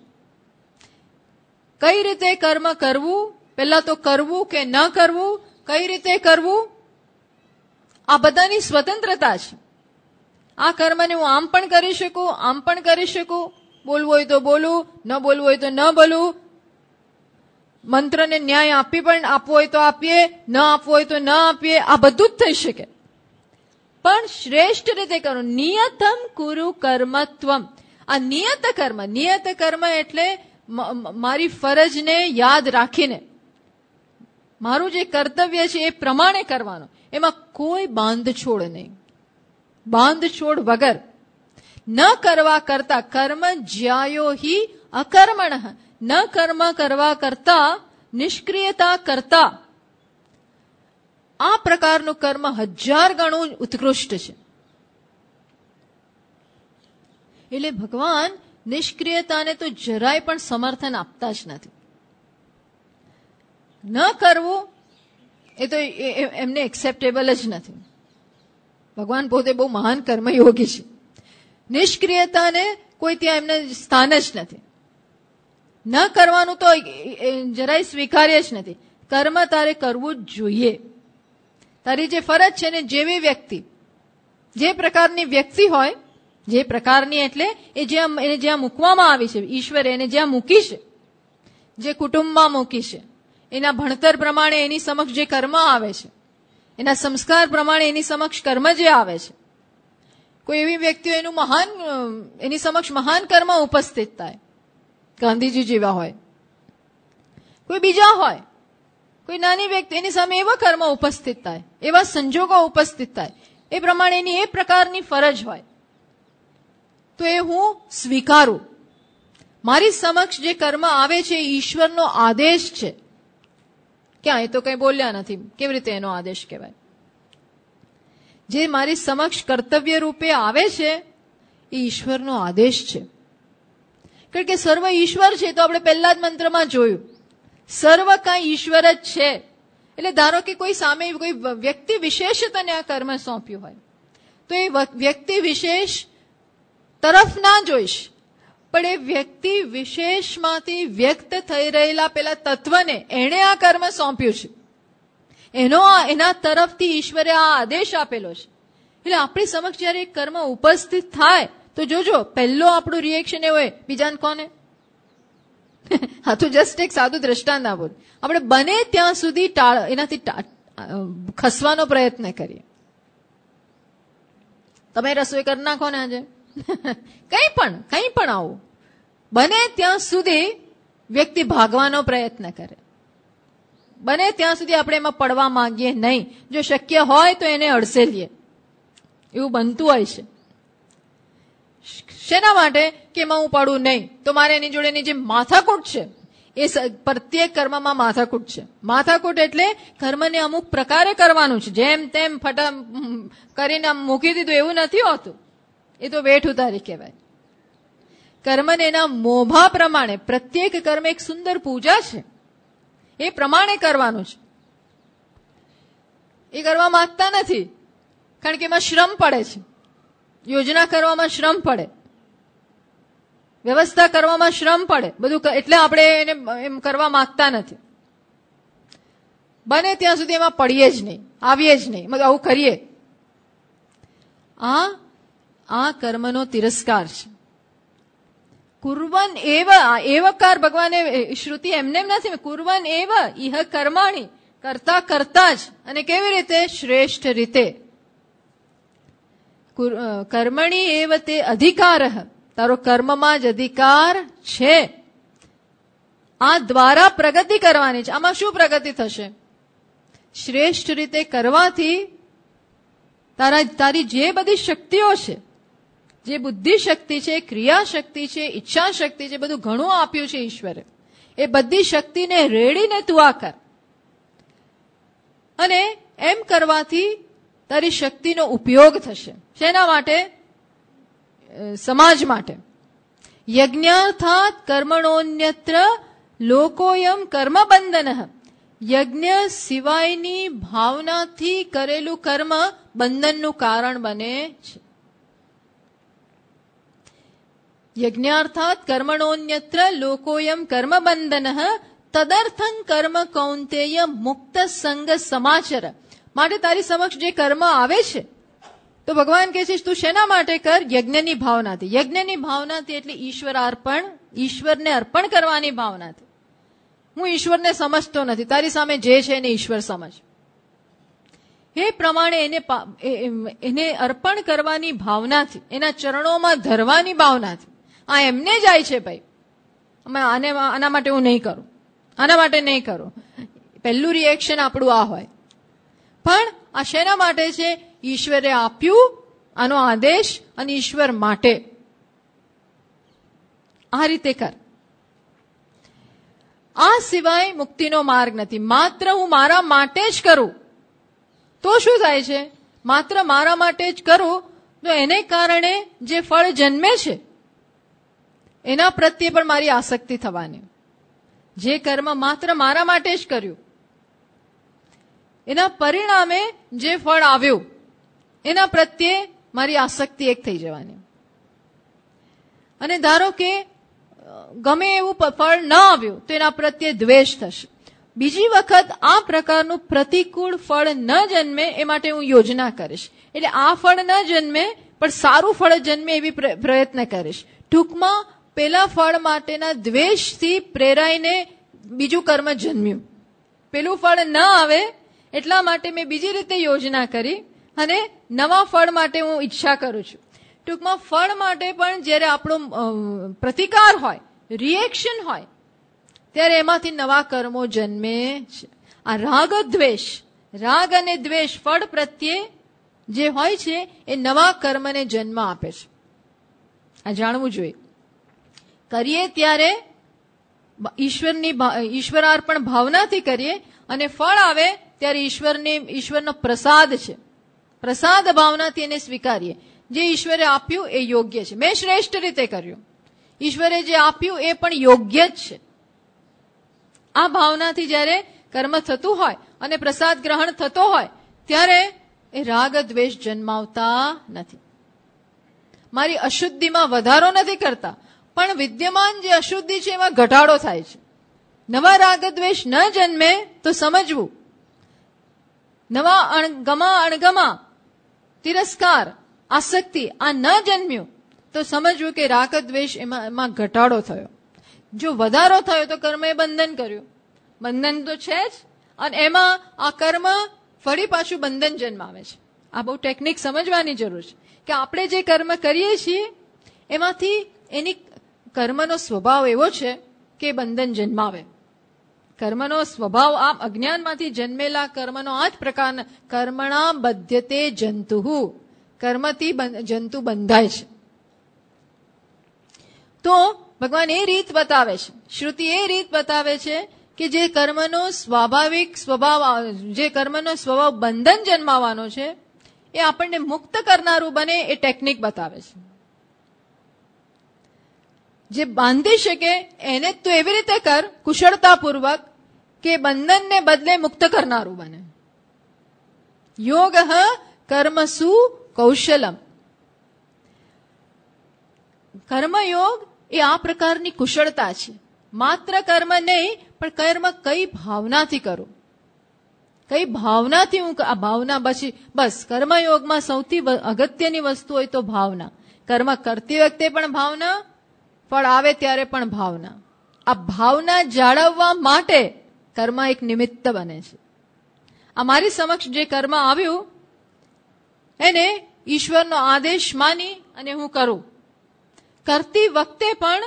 કઈ રીતે કર્મ કરવું પહેલા તો કરવું કે ન કરવું કઈ રીતે કરવું આ બધાની સ્વતંત્રતા છે આ કર્મને હું આમ પણ કરી શકું આમ પણ કરી શકું બોલવું હોય તો બોલું ન બોલવું હોય તો ન બોલું મંત્રને ન્યાય આપી પણ આપવો હોય તો આપીએ ન આપવો હોય તો ન આપીએ આ બધું જ થઈ શકે પણ શ્રેષ્ઠ રીતે કરવું નિયતમ કુરુ કર્મત્વમ આ નિયત કર્મ નિયત કર્મ એટલે મારી ફરજને યાદ રાખીને મારું જે કર્તવ્ય છે એ પ્રમાણે કરવાનું એમાં કોઈ બાંધછોડ નહીં બાંધછોડ વગર ન કરવા કરતા કર્મ જ્યાયો હિ અકર્મણ ન કર્મ કરવા કરતા નિષ્ક્રિયતા કરતા આ પ્રકારનું કર્મ હજાર ગણું ઉત્કૃષ્ટ છે એટલે ભગવાન નિષ્ક્રિયતાને તો જરાય પણ સમર્થન આપતા જ નથી ન કરવું એ તો એમને એક્સેપ્ટેબલ જ નથી ભગવાન પોતે બહુ મહાન કર્મયોગી છે નિષ્ક્રિયતાને કોઈ ત્યાં એમને સ્થાન જ નથી ન કરવાનું તો જરાય સ્વીકાર્ય જ નથી કર્મ તારે કરવું જ જોઈએ તારી જે ફરજ છે ને જેવી વ્યક્તિ જે પ્રકારની વ્યક્તિ હોય જે પ્રકારની એટલે એ જ્યાં એને જ્યાં મૂકવામાં આવી છે ઈશ્વરે એને જ્યાં મૂકી છે જે કુટુંબમાં મૂકી છે એના ભણતર પ્રમાણે એની સમક્ષ જે કર્મ આવે છે એના સંસ્કાર પ્રમાણે એની સમક્ષ કર્મ જે આવે છે કોઈ એવી વ્યક્તિઓ એનું મહાન એની સમક્ષ મહાન કર્મ ઉપસ્થિત થાય ગાંધીજી જેવા હોય કોઈ બીજા હોય કોઈ નાની વ્યક્તિ એની સામે એવા કર્મ ઉપસ્થિત થાય એવા સંજોગો ઉપસ્થિત થાય એ પ્રમાણે એની એ પ્રકારની ફરજ હોય તો એ હું સ્વીકારું મારી સમક્ષ જે કર્મ આવે છે એ ઈશ્વરનો આદેશ છે ક્યાં એ તો કંઈ બોલ્યા નથી કેવી રીતે એનો આદેશ કહેવાય જે મારી સમક્ષ કર્તવ્ય રૂપે આવે છે એ ઈશ્વરનો આદેશ છે કારણ કે સર્વ ઈશ્વર છે તો આપણે પહેલા જ મંત્રમાં જોયું સર્વ કાંઈ ઈશ્વર જ છે એટલે ધારો કે કોઈ સામે કોઈ વ્યક્તિ વિશેષ તને આ કર્મ સોંપ્યું હોય તો એ વ્યક્તિ વિશેષ તરફ ના જોઈશ પણ એ વ્યક્તિ વિશેષમાંથી વ્યક્ત થઈ રહેલા પેલા તત્વને એણે આ કર્મ સોંપ્યું છે એનો એના તરફથી ઈશ્વરે આ આદેશ આપેલો છે એટલે આપણી સમક્ષ જ્યારે કર્મ ઉપસ્થિત થાય તો જોજો પહેલો આપણું રિએક્શન એવું હોય બીજાને કોને હા તો જસ્ટ એક સાદું દ્રષ્ટાંત આપું આપણે બને ત્યાં સુધી ટાળ એનાથી ખસવાનો પ્રયત્ન કરીએ તમે રસોઈ કરી નાખો ને આજે કંઈ પણ કંઈ પણ આવું બને ત્યાં સુધી વ્યક્તિ ભાગવાનો પ્રયત્ન કરે બને ત્યાં સુધી આપણે એમાં પડવા માંગીએ નહીં જો શક્ય હોય તો એને અડસેલીએ એવું બનતું હોય છે શેના માટે કે એમાં હું પડું નહીં તો મારે એની જોડેની જે માથાકૂટ છે એ પ્રત્યેક કર્મમાં માથાકૂટ છે માથાકૂટ એટલે કર્મને અમુક પ્રકારે કરવાનું છે જેમ તેમ ફટા કરીને મૂકી દીધું એવું નથી હોતું એ તો વેઠ ઉતારી કહેવાય કર્મને એના મોભા પ્રમાણે પ્રત્યેક કર્મ એક સુંદર પૂજા છે એ પ્રમાણે કરવાનું છે એ કરવા માંગતા નથી કારણ કે એમાં શ્રમ પડે છે યોજના કરવામાં શ્રમ પડે વ્યવસ્થા કરવામાં શ્રમ પડે બધું એટલે આપણે એને એમ કરવા માંગતા નથી બને ત્યાં સુધી એમાં પડીએ જ નહીં આવીએ જ નહીં આવું કરીએ આ આ કર્મનો તિરસ્કાર છે કુર્વન એવ એવકાર ભગવાને શ્રુતિ એમને એમ નથી કુર્વન એવ ઇહ કર્માણી કરતા કરતા જ અને કેવી રીતે શ્રેષ્ઠ રીતે કર્મણી એવ તે અધિકાર તારો કર્મમાં જ અધિકાર છે આ દ્વારા પ્રગતિ કરવાની છે આમાં શું પ્રગતિ થશે શ્રેષ્ઠ રીતે કરવાથી તારા તારી જે બધી શક્તિઓ છે જે બુદ્ધિ શક્તિ છે ક્રિયા શક્તિ છે ઈચ્છા શક્તિ છે બધું ઘણું આપ્યું છે ઈશ્વરે એ બધી શક્તિને રેડીને તું આ કર અને એમ કરવાથી તારી શક્તિનો ઉપયોગ થશે શેના માટે સમાજ માટે યજ્ઞ અર્થાત કર્મણોન્યત્ર લોકોયમ કર્મ બંધન યજ્ઞ સિવાયની ભાવનાથી કરેલું કર્મ બંધનનું કારણ બને છે યજ્ઞાર્થાત કર્મણોન્યત્ર લોકોયમ કર્મ બંધન તદર્થં કર્મ કૌંતેય મુક્ત સંગ સમાચર માટે તારી સમક્ષ જે કર્મ આવે છે તો ભગવાન કહે છે તું શેના માટે કર યજ્ઞની ભાવનાથી યજ્ઞની ભાવનાથી એટલે ઈશ્વર અર્પણ ઈશ્વરને અર્પણ કરવાની ભાવનાથી હું ઈશ્વરને સમજતો નથી તારી સામે જે છે એને ઈશ્વર સમજ એ પ્રમાણે એને એને અર્પણ કરવાની ભાવનાથી એના ચરણોમાં ધરવાની ભાવનાથી આ એમને જાય છે ભાઈ આને આના માટે હું નહીં કરું આના માટે નહીં કરું પહેલું રિએક્શન આપણું આ હોય પણ આ શેના માટે છે ઈશ્વરે આપ્યું આનો આદેશ અને ઈશ્વર માટે આ રીતે કર આ સિવાય મુક્તિનો માર્ગ નથી માત્ર હું મારા માટે જ કરું તો શું થાય છે માત્ર મારા માટે જ કરું તો એને કારણે જે ફળ જન્મે છે એના પ્રત્યે પણ મારી આસક્તિ થવાની જે કર્મ માત્ર મારા માટે જ કર્યું એના પરિણામે જે ફળ આવ્યું એના પ્રત્યે મારી આસક્તિ એક થઈ જવાની અને ધારો કે ગમે એવું ફળ ન આવ્યું તો એના પ્રત્યે દ્વેષ થશે બીજી વખત આ પ્રકારનું પ્રતિકૂળ ફળ ન જન્મે એ માટે હું યોજના કરીશ એટલે આ ફળ ન જન્મે પણ સારું ફળ જન્મે એવી પ્રયત્ન કરીશ ટૂંકમાં પેલા ફળ માટેના દ્વેષથી પ્રેરાઈને બીજું કર્મ જન્મ્યું પેલું ફળ ન આવે એટલા માટે મેં બીજી રીતે યોજના કરી અને નવા ફળ માટે હું ઈચ્છા કરું છું ટૂંકમાં ફળ માટે પણ જ્યારે આપણો પ્રતિકાર હોય રિએક્શન હોય ત્યારે એમાંથી નવા કર્મો જન્મે છે આ રાગ દ્વેષ રાગ અને દ્વેષ ફળ પ્રત્યે જે હોય છે એ નવા કર્મને જન્મ આપે છે આ જાણવું જોઈએ કરીએ ત્યારે ઈશ્વરની ઈશ્વરાર્પણ ભાવનાથી કરીએ અને ફળ આવે ત્યારે ઈશ્વરને ઈશ્વરનો પ્રસાદ છે પ્રસાદ ભાવનાથી એને સ્વીકારીએ જે ઈશ્વરે આપ્યું એ યોગ્ય છે મેં શ્રેષ્ઠ રીતે કર્યું ઈશ્વરે જે આપ્યું એ પણ યોગ્ય જ છે આ ભાવનાથી જ્યારે કર્મ થતું હોય અને પ્રસાદ ગ્રહણ થતો હોય ત્યારે એ રાગ દ્વેષ જન્માવતા નથી મારી અશુદ્ધિમાં વધારો નથી કરતા પણ વિદ્યમાન જે અશુદ્ધિ છે એમાં ઘટાડો થાય છે નવા રાગ દ્વેષ ન જન્મે તો સમજવું નવા અણગમા અણગમા તિરસ્કાર આસક્તિ આ ન જન્મ્યું તો સમજવું કે રાગ દ્વેષ એમાં એમાં ઘટાડો થયો જો વધારો થયો તો કર્મએ બંધન કર્યું બંધન તો છે જ અને એમાં આ કર્મ ફરી પાછું બંધન જન્માવે છે આ બહુ ટેકનિક સમજવાની જરૂર છે કે આપણે જે કર્મ કરીએ છીએ એમાંથી એની કર્મનો સ્વભાવ એવો છે કે બંધન જન્માવે કર્મનો સ્વભાવ આ અજ્ઞાનમાંથી જન્મેલા કર્મનો આ જ પ્રકાર કર્મણા તે જંતુ કર્મથી જંતુ બંધાય છે તો ભગવાન એ રીત બતાવે છે શ્રુતિ એ રીત બતાવે છે કે જે કર્મનો સ્વાભાવિક સ્વભાવ જે કર્મનો સ્વભાવ બંધન જન્માવાનો છે એ આપણને મુક્ત કરનારું બને એ ટેકનિક બતાવે છે જે બાંધી શકે એને તું એવી રીતે કર કુશળતાપૂર્વક કે બંધનને બદલે મુક્ત કરનારું બને યોગ કર્મસુ કૌશલમ કર્મયોગ એ આ પ્રકારની કુશળતા છે માત્ર કર્મ નહીં પણ કર્મ કઈ ભાવનાથી કરું કઈ ભાવનાથી હું આ ભાવના પછી બસ કર્મયોગમાં સૌથી અગત્યની વસ્તુ હોય તો ભાવના કર્મ કરતી વખતે પણ ભાવના ફળ આવે ત્યારે પણ ભાવના આ ભાવના જાળવવા માટે કર્મ એક નિમિત્ત બને છે આ મારી સમક્ષ જે કર્મ આવ્યું એને ઈશ્વરનો આદેશ માની અને હું કરું કરતી વખતે પણ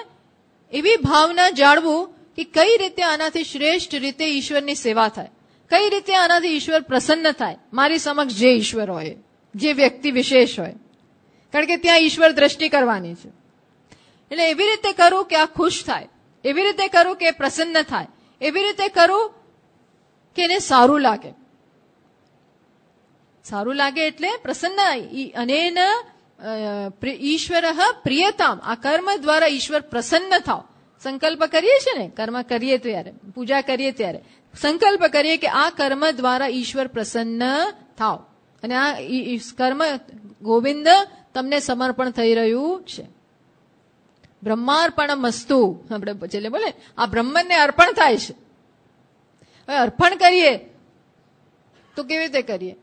એવી ભાવના જાળવું કે કઈ રીતે આનાથી શ્રેષ્ઠ રીતે ઈશ્વરની સેવા થાય કઈ રીતે આનાથી ઈશ્વર પ્રસન્ન થાય મારી સમક્ષ જે ઈશ્વર હોય જે વ્યક્તિ વિશેષ હોય કારણ કે ત્યાં ઈશ્વર દ્રષ્ટિ કરવાની છે એટલે એવી રીતે કરું કે આ ખુશ થાય એવી રીતે કરું કે પ્રસન્ન થાય એવી રીતે કરું કે એને સારું લાગે સારું લાગે એટલે પ્રસન્ન અને એના ઈશ્વર પ્રિયતામ આ કર્મ દ્વારા ઈશ્વર પ્રસન્ન થાવ સંકલ્પ કરીએ છીએ ને કર્મ કરીએ ત્યારે પૂજા કરીએ ત્યારે સંકલ્પ કરીએ કે આ કર્મ દ્વારા ઈશ્વર પ્રસન્ન થાવ અને આ કર્મ ગોવિંદ તમને સમર્પણ થઈ રહ્યું છે બ્રહ્માર્પણમ અસ્તુ આપણે છેલ્લે બોલે આ બ્રહ્મને અર્પણ થાય છે હવે અર્પણ કરીએ તો કેવી રીતે કરીએ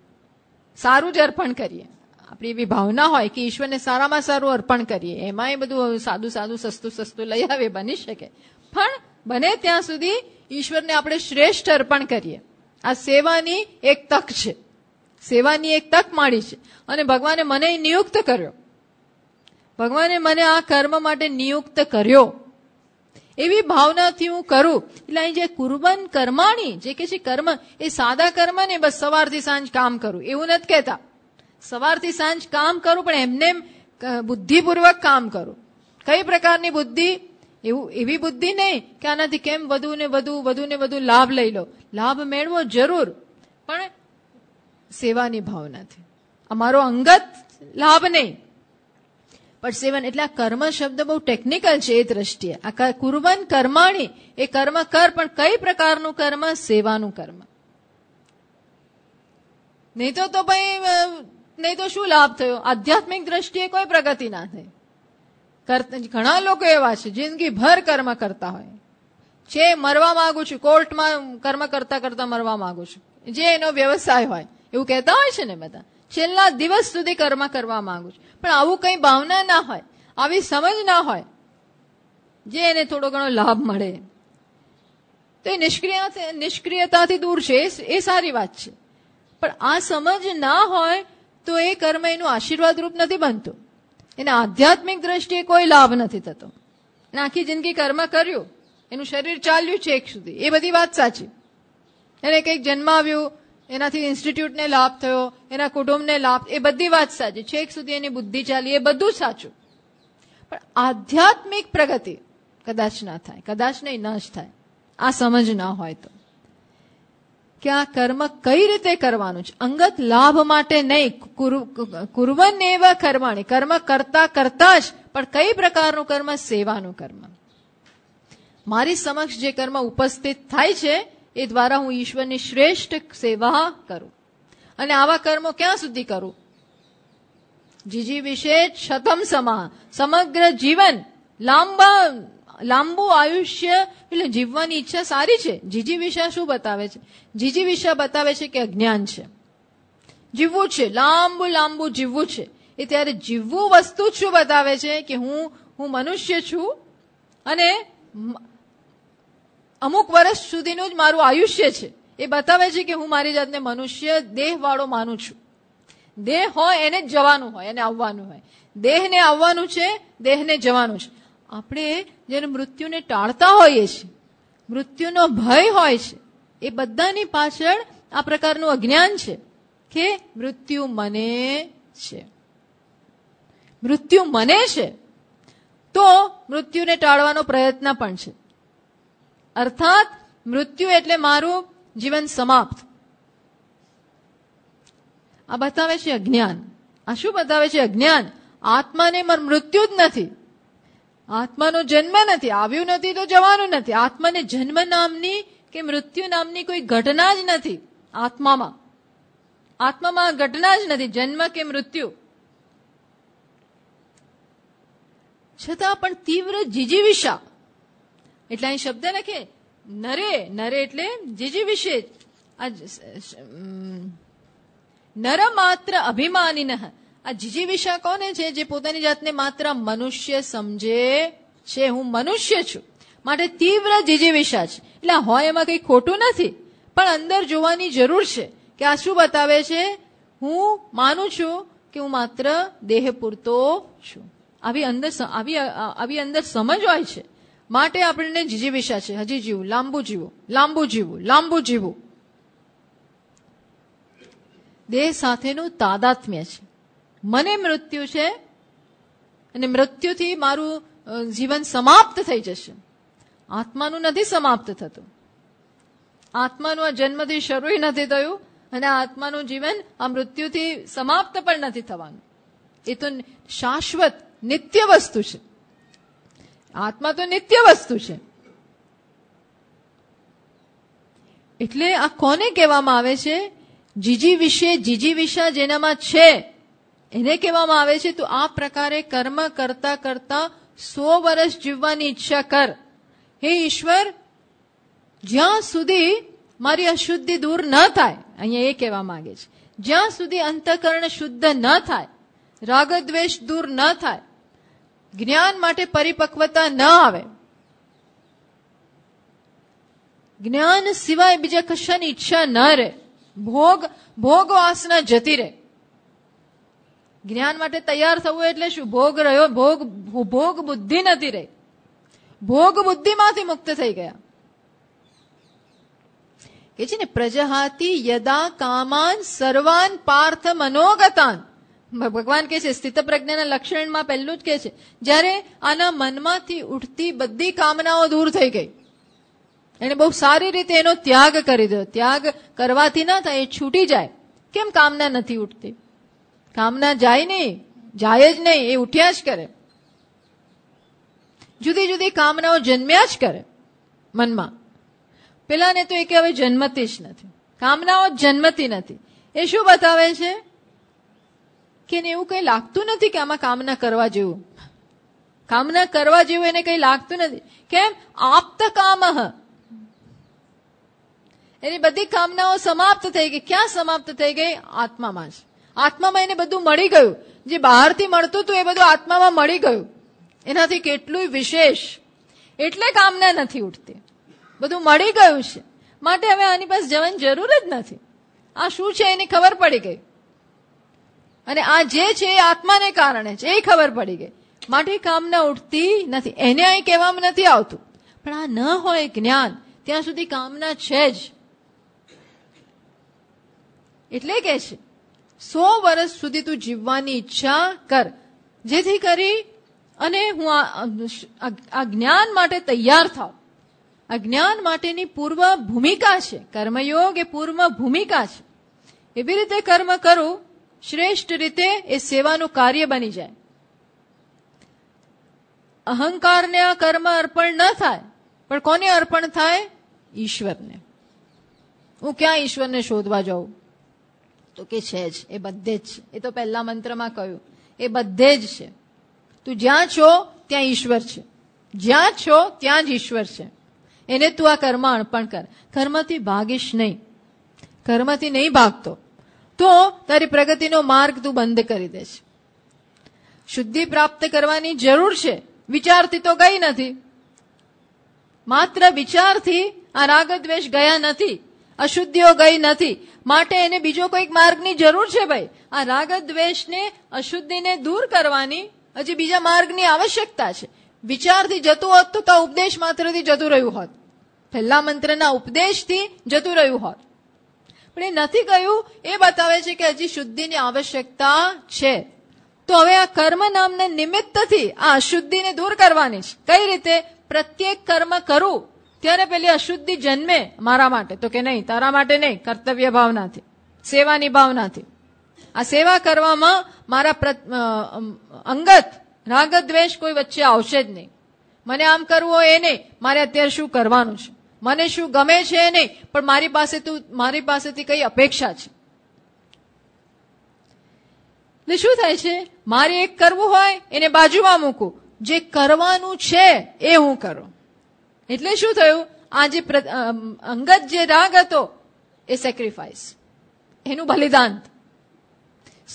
સારું જ અર્પણ કરીએ આપણી એવી ભાવના હોય કે ઈશ્વરને સારામાં સારું અર્પણ કરીએ એમાં એ બધું સાદું સાદું સસ્તું સસ્તું લઈ આવે બની શકે પણ બને ત્યાં સુધી ઈશ્વરને આપણે શ્રેષ્ઠ અર્પણ કરીએ આ સેવાની એક તક છે સેવાની એક તક માળી છે અને ભગવાને મને નિયુક્ત કર્યો ભગવાને મને આ કર્મ માટે નિયુક્ત કર્યો એવી ભાવનાથી હું કરું એટલે અહીં જે કુર્બન કર્માણી જે કે છે કર્મ એ સાદા કર્મ ને બસ સવારથી સાંજ કામ કરું એવું નથી કહેતા સવારથી સાંજ કામ કરું પણ એમને બુદ્ધિપૂર્વક કામ કરું કઈ પ્રકારની બુદ્ધિ એવું એવી બુદ્ધિ નહીં કે આનાથી કેમ વધુ ને વધુ વધુ ને વધુ લાભ લઈ લો લાભ મેળવો જરૂર પણ સેવાની ભાવનાથી અમારો અંગત લાભ નહીં પણ સેવન એટલે આ કર્મ શબ્દ બહુ ટેકનિકલ છે એ દ્રષ્ટિએ આ કુરવન કર્માણી એ કર્મ કર પણ કઈ પ્રકારનું કર્મ સેવાનું કર્મ નહીં તો તો ભાઈ નહીં તો શું લાભ થયો આધ્યાત્મિક દ્રષ્ટિએ કોઈ પ્રગતિ ના થઈ ઘણા લોકો એવા છે જિંદગી ભર કર્મ કરતા હોય છે મરવા માંગુ છું કોર્ટમાં કર્મ કરતા કરતા મરવા માંગુ છું જે એનો વ્યવસાય હોય એવું કહેતા હોય છે ને બધા છેલ્લા દિવસ સુધી કર્મ કરવા માંગુ છું પણ આવું કંઈ ભાવના ના હોય આવી સમજ ના હોય જે એને થોડો ઘણો લાભ મળે તો એ નિષ્ક્રિય નિષ્ક્રિયતાથી દૂર છે એ સારી વાત છે પણ આ સમજ ના હોય તો એ કર્મ એનું આશીર્વાદ રૂપ નથી બનતું એને આધ્યાત્મિક દ્રષ્ટિએ કોઈ લાભ નથી થતો આખી જિંદગી કર્મ કર્યું એનું શરીર ચાલ્યું છે એક સુધી એ બધી વાત સાચી એને કંઈક જન્માવ્યું એનાથી ઇન્સ્ટિટ્યૂટને લાભ થયો એના કુટુંબને લાભ એ બધી વાત સાચી છેક સુધી એની બુદ્ધિ ચાલી એ બધું સાચું પણ આધ્યાત્મિક પ્રગતિ કદાચ ના થાય કદાચ નહીં ન જ થાય આ સમજ ના હોય તો કે આ કર્મ કઈ રીતે કરવાનું છે અંગત લાભ માટે નહીં કુરવન એવા કર્માણી કર્મ કરતા કરતા જ પણ કઈ પ્રકારનું કર્મ સેવાનું કર્મ મારી સમક્ષ જે કર્મ ઉપસ્થિત થાય છે એ દ્વારા હું ઈશ્વરની શ્રેષ્ઠ સેવા કરું અને આવા કર્મો ક્યાં સુધી કરું જીજી વિશે છતમ સમા સમગ્ર જીવન લાંબા લાંબુ આયુષ્ય એટલે જીવવાની ઈચ્છા સારી છે જીજી વિશા શું બતાવે છે જીજી વિશા બતાવે છે કે અજ્ઞાન છે જીવવું છે લાંબુ લાંબુ જીવવું છે એ ત્યારે જીવવું વસ્તુ શું બતાવે છે કે હું હું મનુષ્ય છું અને અમુક વર્ષ સુધીનું જ મારું આયુષ્ય છે એ બતાવે છે કે હું મારી જાતને મનુષ્ય દેહવાળો માનું છું દેહ હોય એને જવાનું હોય એને આવવાનું હોય દેહને આવવાનું છે દેહને જવાનું છે આપણે જેને મૃત્યુને ટાળતા હોઈએ છીએ મૃત્યુનો ભય હોય છે એ બધાની પાછળ આ પ્રકારનું અજ્ઞાન છે કે મૃત્યુ મને છે મૃત્યુ મને છે તો મૃત્યુને ટાળવાનો પ્રયત્ન પણ છે અર્થાત મૃત્યુ એટલે મારું જીવન સમાપ્ત આ બતાવે છે અજ્ઞાન આ શું બતાવે છે અજ્ઞાન આત્માને મૃત્યુ જ નથી આત્માનો જન્મ નથી આવ્યું નથી તો જવાનું નથી આત્માને જન્મ નામની કે મૃત્યુ નામની કોઈ ઘટના જ નથી આત્મામાં આત્મામાં ઘટના જ નથી જન્મ કે મૃત્યુ છતાં પણ તીવ્ર જીજીવિષા એટલે અહીં શબ્દ લખે નરે નરે એટલે જે જે વિશે નર માત્ર અભિમાની આ જીજી વિશા કોને છે જે પોતાની જાતને માત્ર મનુષ્ય સમજે છે હું મનુષ્ય છું માટે તીવ્ર જીજી વિશા છે એટલે હોય એમાં કંઈ ખોટું નથી પણ અંદર જોવાની જરૂર છે કે આ શું બતાવે છે હું માનું છું કે હું માત્ર દેહ પૂરતો છું આવી અંદર આવી આવી અંદર સમજ હોય છે માટે આપણને જીજીવિષા છે હજી જીવું લાંબુ જીવો લાંબુ જીવું લાંબુ જીવું દેહ સાથેનું તાદાત્મ્ય છે મને મૃત્યુ છે અને મૃત્યુથી મારું જીવન સમાપ્ત થઈ જશે આત્માનું નથી સમાપ્ત થતું આત્માનું આ જન્મથી શરૂ નથી થયું અને આત્માનું જીવન આ મૃત્યુથી સમાપ્ત પણ નથી થવાનું એ તો શાશ્વત નિત્ય વસ્તુ છે આત્મા તો નિત્ય વસ્તુ છે એટલે આ કોને કહેવામાં આવે છે જીજી વિશે જીજી વિશા જેનામાં છે એને કહેવામાં આવે છે તો આ પ્રકારે કર્મ કરતા કરતા સો વર્ષ જીવવાની ઈચ્છા કર હે ઈશ્વર જ્યાં સુધી મારી અશુદ્ધિ દૂર ન થાય અહીંયા એ કહેવા માંગે છે જ્યાં સુધી અંતકરણ શુદ્ધ ન થાય રાગદ્વેષ દૂર ન થાય જ્ઞાન માટે પરિપક્વતા ન આવે જ્ઞાન સિવાય બીજા કશાની ઈચ્છા ન રહે ભોગ ભોગ વાસના જતી રહે જ્ઞાન માટે તૈયાર થવું એટલે શું ભોગ રહ્યો ભોગ ભોગ બુદ્ધિ નથી રહી ભોગ બુદ્ધિમાંથી મુક્ત થઈ ગયા કે છે ને પ્રજાહાતી યદા કામાન સર્વાન પાર્થ મનોગતાન ભગવાન કે છે સ્થિત પ્રજ્ઞાના લક્ષણમાં પહેલું જ કે છે જ્યારે આના મનમાંથી ઉઠતી બધી કામનાઓ દૂર થઈ ગઈ એને બહુ સારી રીતે એનો ત્યાગ કરી દો ત્યાગ કરવાથી ના થાય એ છૂટી જાય કેમ કામના નથી ઉઠતી કામના જાય નહીં જાય જ નહીં એ ઉઠ્યા જ કરે જુદી જુદી કામનાઓ જન્મ્યા જ કરે મનમાં પેલાને તો એ કે હવે જન્મતી જ નથી કામનાઓ જન્મતી નથી એ શું બતાવે છે કે એને એવું કંઈ લાગતું નથી કે આમાં કામના કરવા જેવું કામના કરવા જેવું એને કંઈ લાગતું નથી કેમ આપતા કામ એની બધી કામનાઓ સમાપ્ત થઈ ગઈ ક્યાં સમાપ્ત થઈ ગઈ આત્મામાં જ આત્મામાં એને બધું મળી ગયું જે બહારથી મળતું હતું એ બધું આત્મામાં મળી ગયું એનાથી કેટલું વિશેષ એટલે કામના નથી ઉઠતી બધું મળી ગયું છે માટે હવે આની પાસે જવાની જરૂર જ નથી આ શું છે એની ખબર પડી ગઈ અને આ જે છે એ આત્માને કારણે છે એ ખબર પડી ગઈ માટે કામના ઉઠતી નથી એને અહીં કહેવામાં નથી આવતું પણ આ ન હોય જ્ઞાન ત્યાં સુધી કામના છે જ એટલે કે છે સો વર્ષ સુધી તું જીવવાની ઈચ્છા કર જેથી કરી અને હું આ જ્ઞાન માટે તૈયાર થાવ આ જ્ઞાન માટેની પૂર્વ ભૂમિકા છે કર્મયોગ એ પૂર્વ ભૂમિકા છે એવી રીતે કર્મ કરું શ્રેષ્ઠ રીતે એ સેવાનું કાર્ય બની જાય અહંકારને આ કર્મ અર્પણ ન થાય પણ કોને અર્પણ થાય ઈશ્વરને હું ક્યાં ઈશ્વરને શોધવા જાઉં તો કે છે જ એ બધે જ એ તો પહેલા મંત્રમાં કહ્યું એ બધે જ છે તું જ્યાં છો ત્યાં ઈશ્વર છે જ્યાં છો ત્યાં જ ઈશ્વર છે એને તું આ કર્મ અર્પણ કર કર્મથી ભાગીશ નહીં કર્મથી નહીં ભાગતો તો તારી પ્રગતિનો માર્ગ તું બંધ કરી દેશ શુદ્ધિ પ્રાપ્ત કરવાની જરૂર છે વિચારથી તો ગઈ નથી માત્ર વિચારથી આ રાગદ્વેષ ગયા નથી અશુદ્ધિઓ ગઈ નથી માટે એને બીજો કોઈક માર્ગની જરૂર છે ભાઈ આ રાગ દ્વેષને અશુદ્ધિને દૂર કરવાની હજી બીજા માર્ગની આવશ્યકતા છે વિચારથી જતું હોત તો ઉપદેશ માત્રથી જતું રહ્યું હોત પહેલા મંત્રના ઉપદેશથી જતું રહ્યું હોત પણ એ નથી કહ્યું એ બતાવે છે કે હજી શુદ્ધિની આવશ્યકતા છે તો હવે આ કર્મ નામના નિમિત્તથી આ અશુદ્ધિને દૂર કરવાની છે કઈ રીતે પ્રત્યેક કર્મ કરું ત્યારે પેલી અશુદ્ધિ જન્મે મારા માટે તો કે નહીં તારા માટે નહીં કર્તવ્ય ભાવનાથી સેવાની ભાવનાથી આ સેવા કરવામાં મારા અંગત રાગદ્વેષ કોઈ વચ્ચે આવશે જ નહીં મને આમ કરવું હોય એ નહીં મારે અત્યારે શું કરવાનું છે મને શું ગમે છે નહીં પણ મારી પાસે તું મારી પાસેથી કઈ અપેક્ષા છે એટલે શું થાય છે મારે એક કરવું હોય એને બાજુમાં મૂકું જે કરવાનું છે એ હું કરું એટલે શું થયું આ જે અંગત જે રાગ હતો એ સેક્રિફાઈસ એનું બલિદાન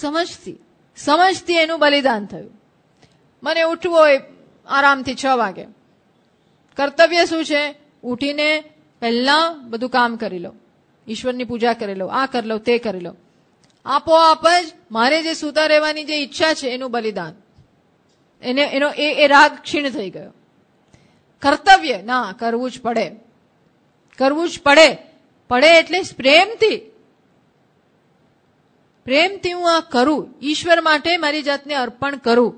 સમજતી સમજતી એનું બલિદાન થયું મને ઉઠવું હોય આરામથી છ વાગે કર્તવ્ય શું છે ઉઠીને પહેલાં બધું કામ કરી લો ઈશ્વરની પૂજા કરી લો આ કરી લો તે કરી લો આપોઆપ જ મારે જે સૂતા રહેવાની જે ઈચ્છા છે એનું બલિદાન એને એનો એ એ રાગ ક્ષીણ થઈ ગયો કર્તવ્ય ના કરવું જ પડે કરવું જ પડે પડે એટલે પ્રેમથી પ્રેમથી હું આ કરું ઈશ્વર માટે મારી જાતને અર્પણ કરું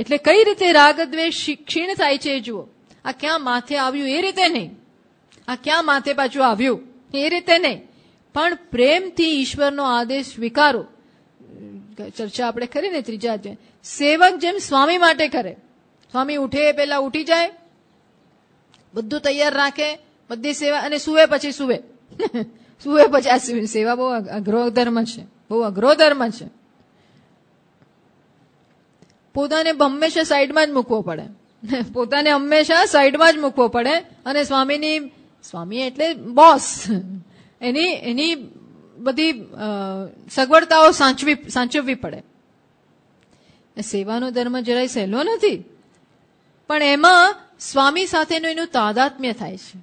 એટલે કઈ રીતે રાગ દ્વેષ ક્ષીણ થાય છે એ જુઓ આ ક્યાં માથે આવ્યું એ રીતે નહીં આ ક્યાં માથે પાછું આવ્યું એ રીતે નહીં પણ પ્રેમથી ઈશ્વરનો આદેશ સ્વીકારો ચર્ચા આપણે કરી ને ત્રીજા અધ્યાય સેવક જેમ સ્વામી માટે કરે સ્વામી ઉઠે એ પહેલા ઉઠી જાય બધું તૈયાર રાખે બધી સેવા અને સુવે પછી સુવે સુવે પછી આ સેવા બહુ અઘરો ધર્મ છે બહુ અઘરો ધર્મ છે પોતાને હંમેશા સાઈડમાં જ મૂકવો પડે પોતાને હંમેશા સાઈડમાં જ મૂકવો પડે અને સ્વામીની સ્વામી એટલે બોસ એની એની બધી સગવડતાઓ સાચવી સાચવવી પડે સેવાનો ધર્મ જરાય સહેલો નથી પણ એમાં સ્વામી સાથેનું એનું તાદાત્મ્ય થાય છે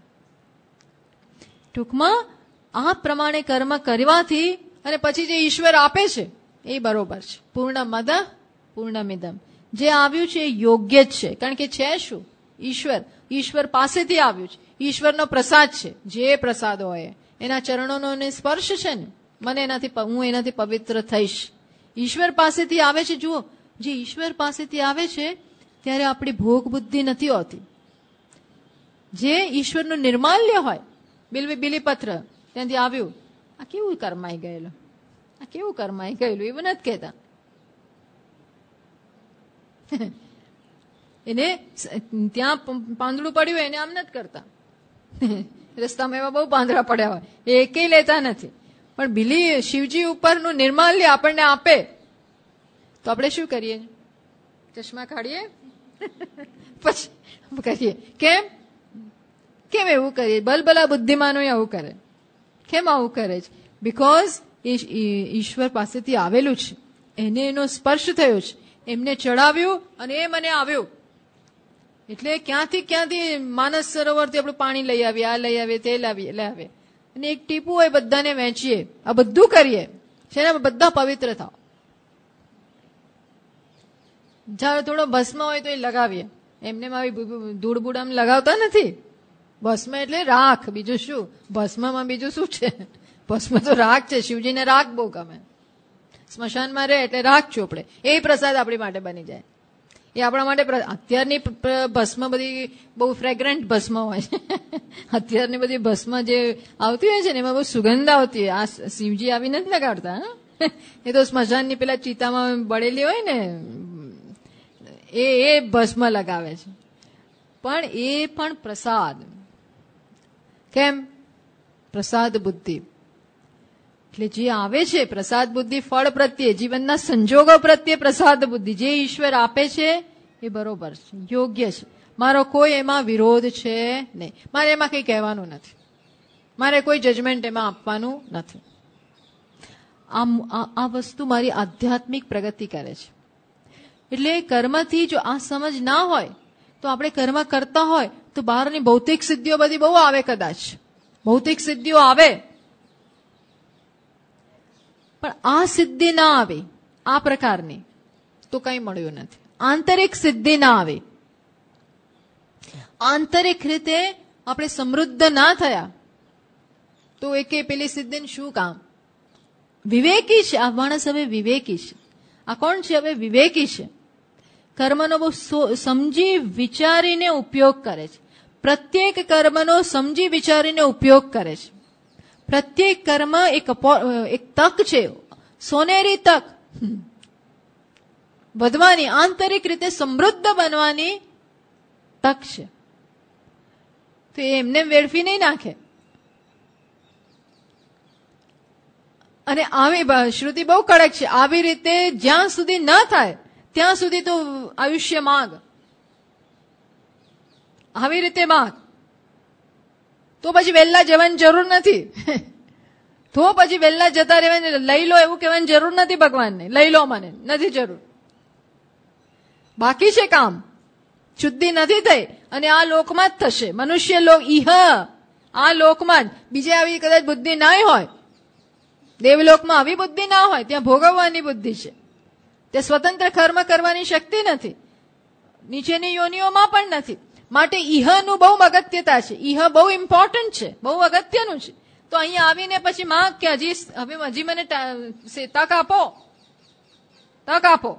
ટૂંકમાં આ પ્રમાણે કર્મ કરવાથી અને પછી જે ઈશ્વર આપે છે એ બરોબર છે પૂર્ણ મદ પૂર્ણ મિદમ જે આવ્યું છે એ યોગ્ય જ છે કારણ કે છે શું ઈશ્વર ઈશ્વર પાસેથી આવ્યું છે ઈશ્વરનો પ્રસાદ છે જે પ્રસાદ હોય એના ચરણોનો એને સ્પર્શ છે ને મને એનાથી હું એનાથી પવિત્ર થઈશ ઈશ્વર પાસેથી આવે છે જુઓ જે ઈશ્વર પાસેથી આવે છે ત્યારે આપણી ભોગ બુદ્ધિ નથી હોતી જે ઈશ્વરનું નિર્માલ્ય હોય બિલવી બિલીપત્ર ત્યાંથી આવ્યું આ કેવું કરમાઈ ગયેલું આ કેવું કરમાઈ ગયેલું એવું નથી કહેતા એને ત્યાં પાંદડું પડ્યું એને આમ નથી કરતા રસ્તામાં એવા બહુ પાંદડા પડ્યા હોય એ એકેય લેતા નથી પણ બિલી શિવજી ઉપરનું નિર્માલ્ય આપણને આપે તો આપણે શું કરીએ ચશ્મા કાઢીએ પછી કરીએ કેમ કેમ એવું કરીએ બલબલા બુદ્ધિમાનો આવું કરે કેમ આવું કરે છે બિકોઝ એ ઈશ્વર પાસેથી આવેલું છે એને એનો સ્પર્શ થયો છે એમને ચડાવ્યું અને એ મને આવ્યું એટલે ક્યાંથી ક્યાંથી માનસ સરોવરથી આપણે પાણી લઈ આવીએ આ લઈ આવીએ તે લાવીએ લઈ લાવીએ અને એક ટીપું હોય બધાને વહેંચીએ આ બધું કરીએ શેના બધા પવિત્ર થાવ જ્યારે થોડો ભસ્મ હોય તો એ લગાવીએ એમને આવી ધૂળબૂડ આમ લગાવતા નથી ભસ્મ એટલે રાખ બીજું શું ભસ્મમાં બીજું શું છે ભસ્મ તો રાખ છે શિવજીને રાખ બહુ ગમે સ્મશાનમાં રહે એટલે રાખ ચોપડે એ પ્રસાદ આપણી માટે બની જાય એ આપણા માટે અત્યારની ભસ્મ બધી બહુ ફ્રેગ્રન્ટ ભસ્મ હોય છે અત્યારની બધી ભસ્મ જે આવતી હોય છે ને એમાં બહુ સુગંધ આવતી હોય આ શિવજી આવી નથી લગાડતા એ તો સ્મશાનની પેલા ચિતામાં બળેલી હોય ને એ એ ભસ્મ લગાવે છે પણ એ પણ પ્રસાદ કેમ પ્રસાદ બુદ્ધિ એટલે જે આવે છે પ્રસાદ બુદ્ધિ ફળ પ્રત્યે જીવનના સંજોગો પ્રત્યે પ્રસાદ બુદ્ધિ જે ઈશ્વર આપે છે એ બરોબર છે યોગ્ય છે મારો કોઈ એમાં વિરોધ છે નહીં મારે એમાં કંઈ કહેવાનું નથી મારે કોઈ જજમેન્ટ એમાં આપવાનું નથી આ વસ્તુ મારી આધ્યાત્મિક પ્રગતિ કરે છે એટલે કર્મથી જો આ સમજ ના હોય તો આપણે કર્મ કરતા હોય તો બહારની ભૌતિક સિદ્ધિઓ બધી બહુ આવે કદાચ ભૌતિક સિદ્ધિઓ આવે પણ આ સિદ્ધિ ના આવે આ પ્રકારની તો કંઈ મળ્યું નથી આંતરિક સિદ્ધિ ના આવે આંતરિક રીતે આપણે સમૃદ્ધ ના થયા તો એકે પેલી સિદ્ધિને શું કામ વિવેકી છે આ માણસ હવે વિવેકી છે આ કોણ છે હવે વિવેકી છે કર્મનો બહુ સમજી વિચારીને ઉપયોગ કરે છે પ્રત્યેક કર્મનો સમજી વિચારીને ઉપયોગ કરે છે પ્રત્યેક કર્મ એક એક તક છે સોનેરી તક વધવાની આંતરિક રીતે સમૃદ્ધ બનવાની તક છે તો એમને વેડફી નહીં નાખે અને આવી શ્રુતિ બહુ કડક છે આવી રીતે જ્યાં સુધી ન થાય ત્યાં સુધી તો આયુષ્ય માગ આવી રીતે માગ તો પછી વહેલા જવાની જરૂર નથી તો પછી વહેલા જતા રહેવાની લઈ લો એવું કહેવાની જરૂર નથી ભગવાનને લઈ લો મને નથી જરૂર બાકી છે કામ શુદ્ધિ નથી થઈ અને આ લોકમાં જ થશે મનુષ્ય લોક ઇહ આ લોકમાં જ બીજે આવી કદાચ બુદ્ધિ ના હોય દેવલોકમાં આવી બુદ્ધિ ના હોય ત્યાં ભોગવવાની બુદ્ધિ છે ત્યાં સ્વતંત્ર કર્મ કરવાની શક્તિ નથી નીચેની યોનિઓમાં પણ નથી માટે ઈહનું બહુ અગત્યતા છે ઈહ બહુ ઇમ્પોર્ટન્ટ છે બહુ અગત્યનું છે તો અહીંયા આવીને પછી માં કે હજી હવે હજી મને તક આપો તક આપો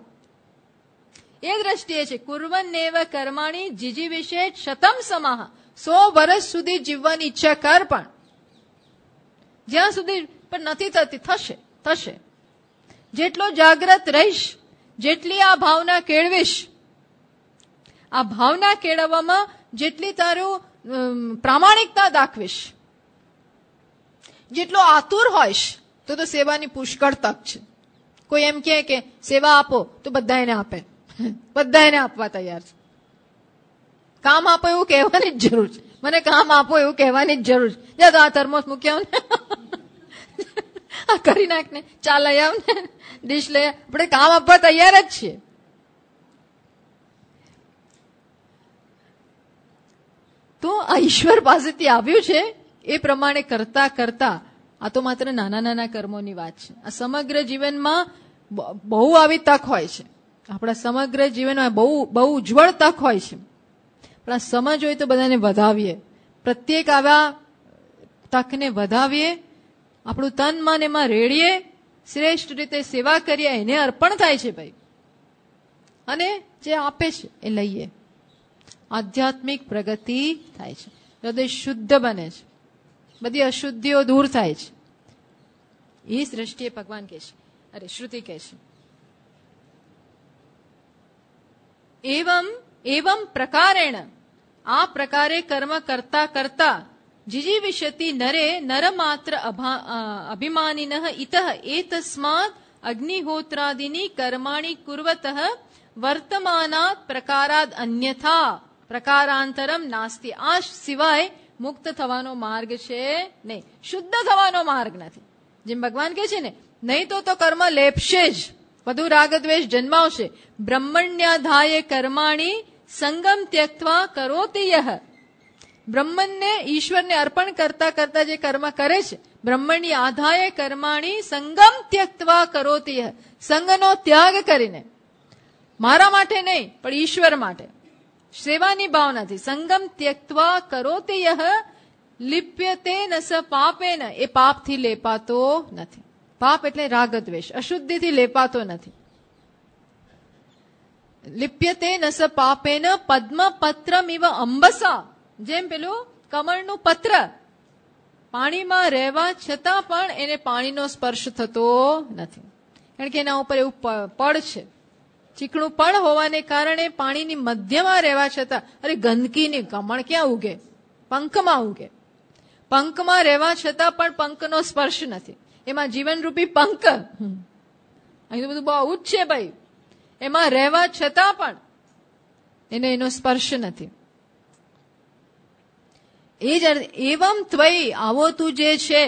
એ દ્રષ્ટિએ છે નેવ કર્માણી જીજી વિશે શતમ સમાહ સો વર્ષ સુધી જીવવાની ઈચ્છા કર પણ જ્યાં સુધી પણ નથી થતી થશે થશે જેટલો જાગ્રત રહીશ જેટલી આ ભાવના કેળવીશ આ ભાવના કેળવવામાં જેટલી તારું પ્રામાણિકતા દાખવીશ જેટલો આતુર હોઈશ તો તો સેવાની પુષ્કળ તક છે કોઈ એમ કહે કે સેવા આપો તો બધા એને આપે બધા એને આપવા તૈયાર છે કામ આપો એવું કહેવાની જ જરૂર છે મને કામ આપો એવું કહેવાની જ જરૂર છે જા તો આ થર્મોસ મૂકી આવ ને કરી નાખ ને ચાલ લઈ આવ ને ડીશ લઈ આપણે કામ આપવા તૈયાર જ છીએ તો આ ઈશ્વર પાસેથી આવ્યું છે એ પ્રમાણે કરતા કરતા આ તો માત્ર નાના નાના કર્મોની વાત છે આ સમગ્ર જીવનમાં બહુ આવી તક હોય છે આપણા સમગ્ર જીવનમાં બહુ બહુ ઉજ્જવળ તક હોય છે પણ આ સમજ હોય તો બધાને વધાવીએ પ્રત્યેક આવા તકને વધાવીએ આપણું તન મન એમાં રેડીએ શ્રેષ્ઠ રીતે સેવા કરીએ એને અર્પણ થાય છે ભાઈ અને જે આપે છે એ લઈએ આધ્યાત્મિક પ્રગતિ થાય છે હૃદય શુદ્ધ બને છે બધી અશુદ્ધિઓ દૂર થાય છે એ જ દ્રષ્ટિએ ભગવાન કહે છે અરે શ્રુતિ કહે છે એવમ એવમ પ્રકારેણ આ પ્રકારે કર્મ કરતા કરતા જીજીવિષતિ નરે નર માત્ર અભિમાનિન ઇત એતસ્માત અગ્નિહોત્રાદિની કર્માણી કુર્વત વર્તમાનાત પ્રકારાદ અન્યથા પ્રકારાંતરમ નાસ્તિ આ સિવાય મુક્ત થવાનો માર્ગ છે નહીં શુદ્ધ થવાનો માર્ગ નથી જેમ ભગવાન કહે છે ને નહીં તો તો કર્મ લેપશે જ વધુ રાગદ્વેષ જન્માવશે બ્રહ્મણ્યાધાય કર્માણી સંગમ ત્યક્તવા કરોતિ યહ બ્રહ્મણને ઈશ્વરને અર્પણ કરતા કરતા જે કર્મ કરે છે બ્રહ્મણની આધાય કર્માણી સંગમ ત્યક્તવા કરોતિ યહ સંગનો ત્યાગ કરીને મારા માટે નહીં પણ ઈશ્વર માટે સેવાની ભાવનાથી સંગમ ત્યક્તવા કરોતે તે યહ લિપ્યતે ન સ પાપે ન એ પાપથી લેપાતો નથી પાપ એટલે રાગદ્વેષ અશુદ્ધિથી લેપાતો નથી લિપ્યતે ન સ પાપે ન પદ્મ પદ્મપત્રમ ઇવ અંબસા જેમ પેલું કમળનું પત્ર પાણીમાં રહેવા છતાં પણ એને પાણીનો સ્પર્શ થતો નથી કારણ કે એના ઉપર એવું પડ છે ચીકણું પણ હોવાને કારણે પાણીની મધ્યમાં રહેવા છતાં અરે ગંદકીની કમણ ક્યાં ઉગે પંખમાં ઉગે પંખમાં રહેવા છતાં પણ પંખનો સ્પર્શ નથી એમાં જીવનરૂપી પંખ અહીં તો બધું બહુ જ છે ભાઈ એમાં રહેવા છતાં પણ એને એનો સ્પર્શ નથી એ જ એવમ ત્વય આવો તું જે છે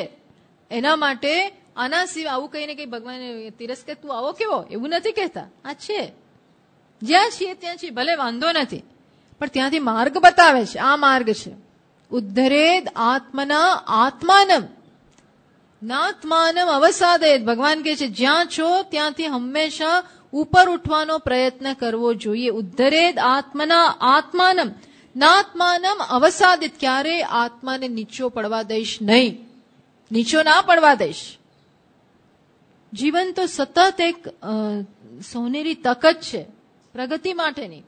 એના માટે આના સિવાય આવું કહીને કંઈ ભગવાન તિરસ્કાર તું આવો કેવો એવું નથી કહેતા આ છે જ્યાં છીએ ત્યાં છીએ ભલે વાંધો નથી પણ ત્યાંથી માર્ગ બતાવે છે આ માર્ગ છે ઉદ્ધરેદ આત્મના આત્માનમ નાત્માનમ અવસાદેદ ભગવાન કહે છે જ્યાં છો ત્યાંથી હંમેશા ઉપર ઉઠવાનો પ્રયત્ન કરવો જોઈએ ઉદ્ધરેદ આત્મના આત્માનમ નાત્માનમ અવસાદિત ક્યારે આત્માને નીચો પડવા દઈશ નહીં નીચો ના પડવા દઈશ જીવન તો સતત એક સોનેરી તક જ છે પ્રગતિ માટેની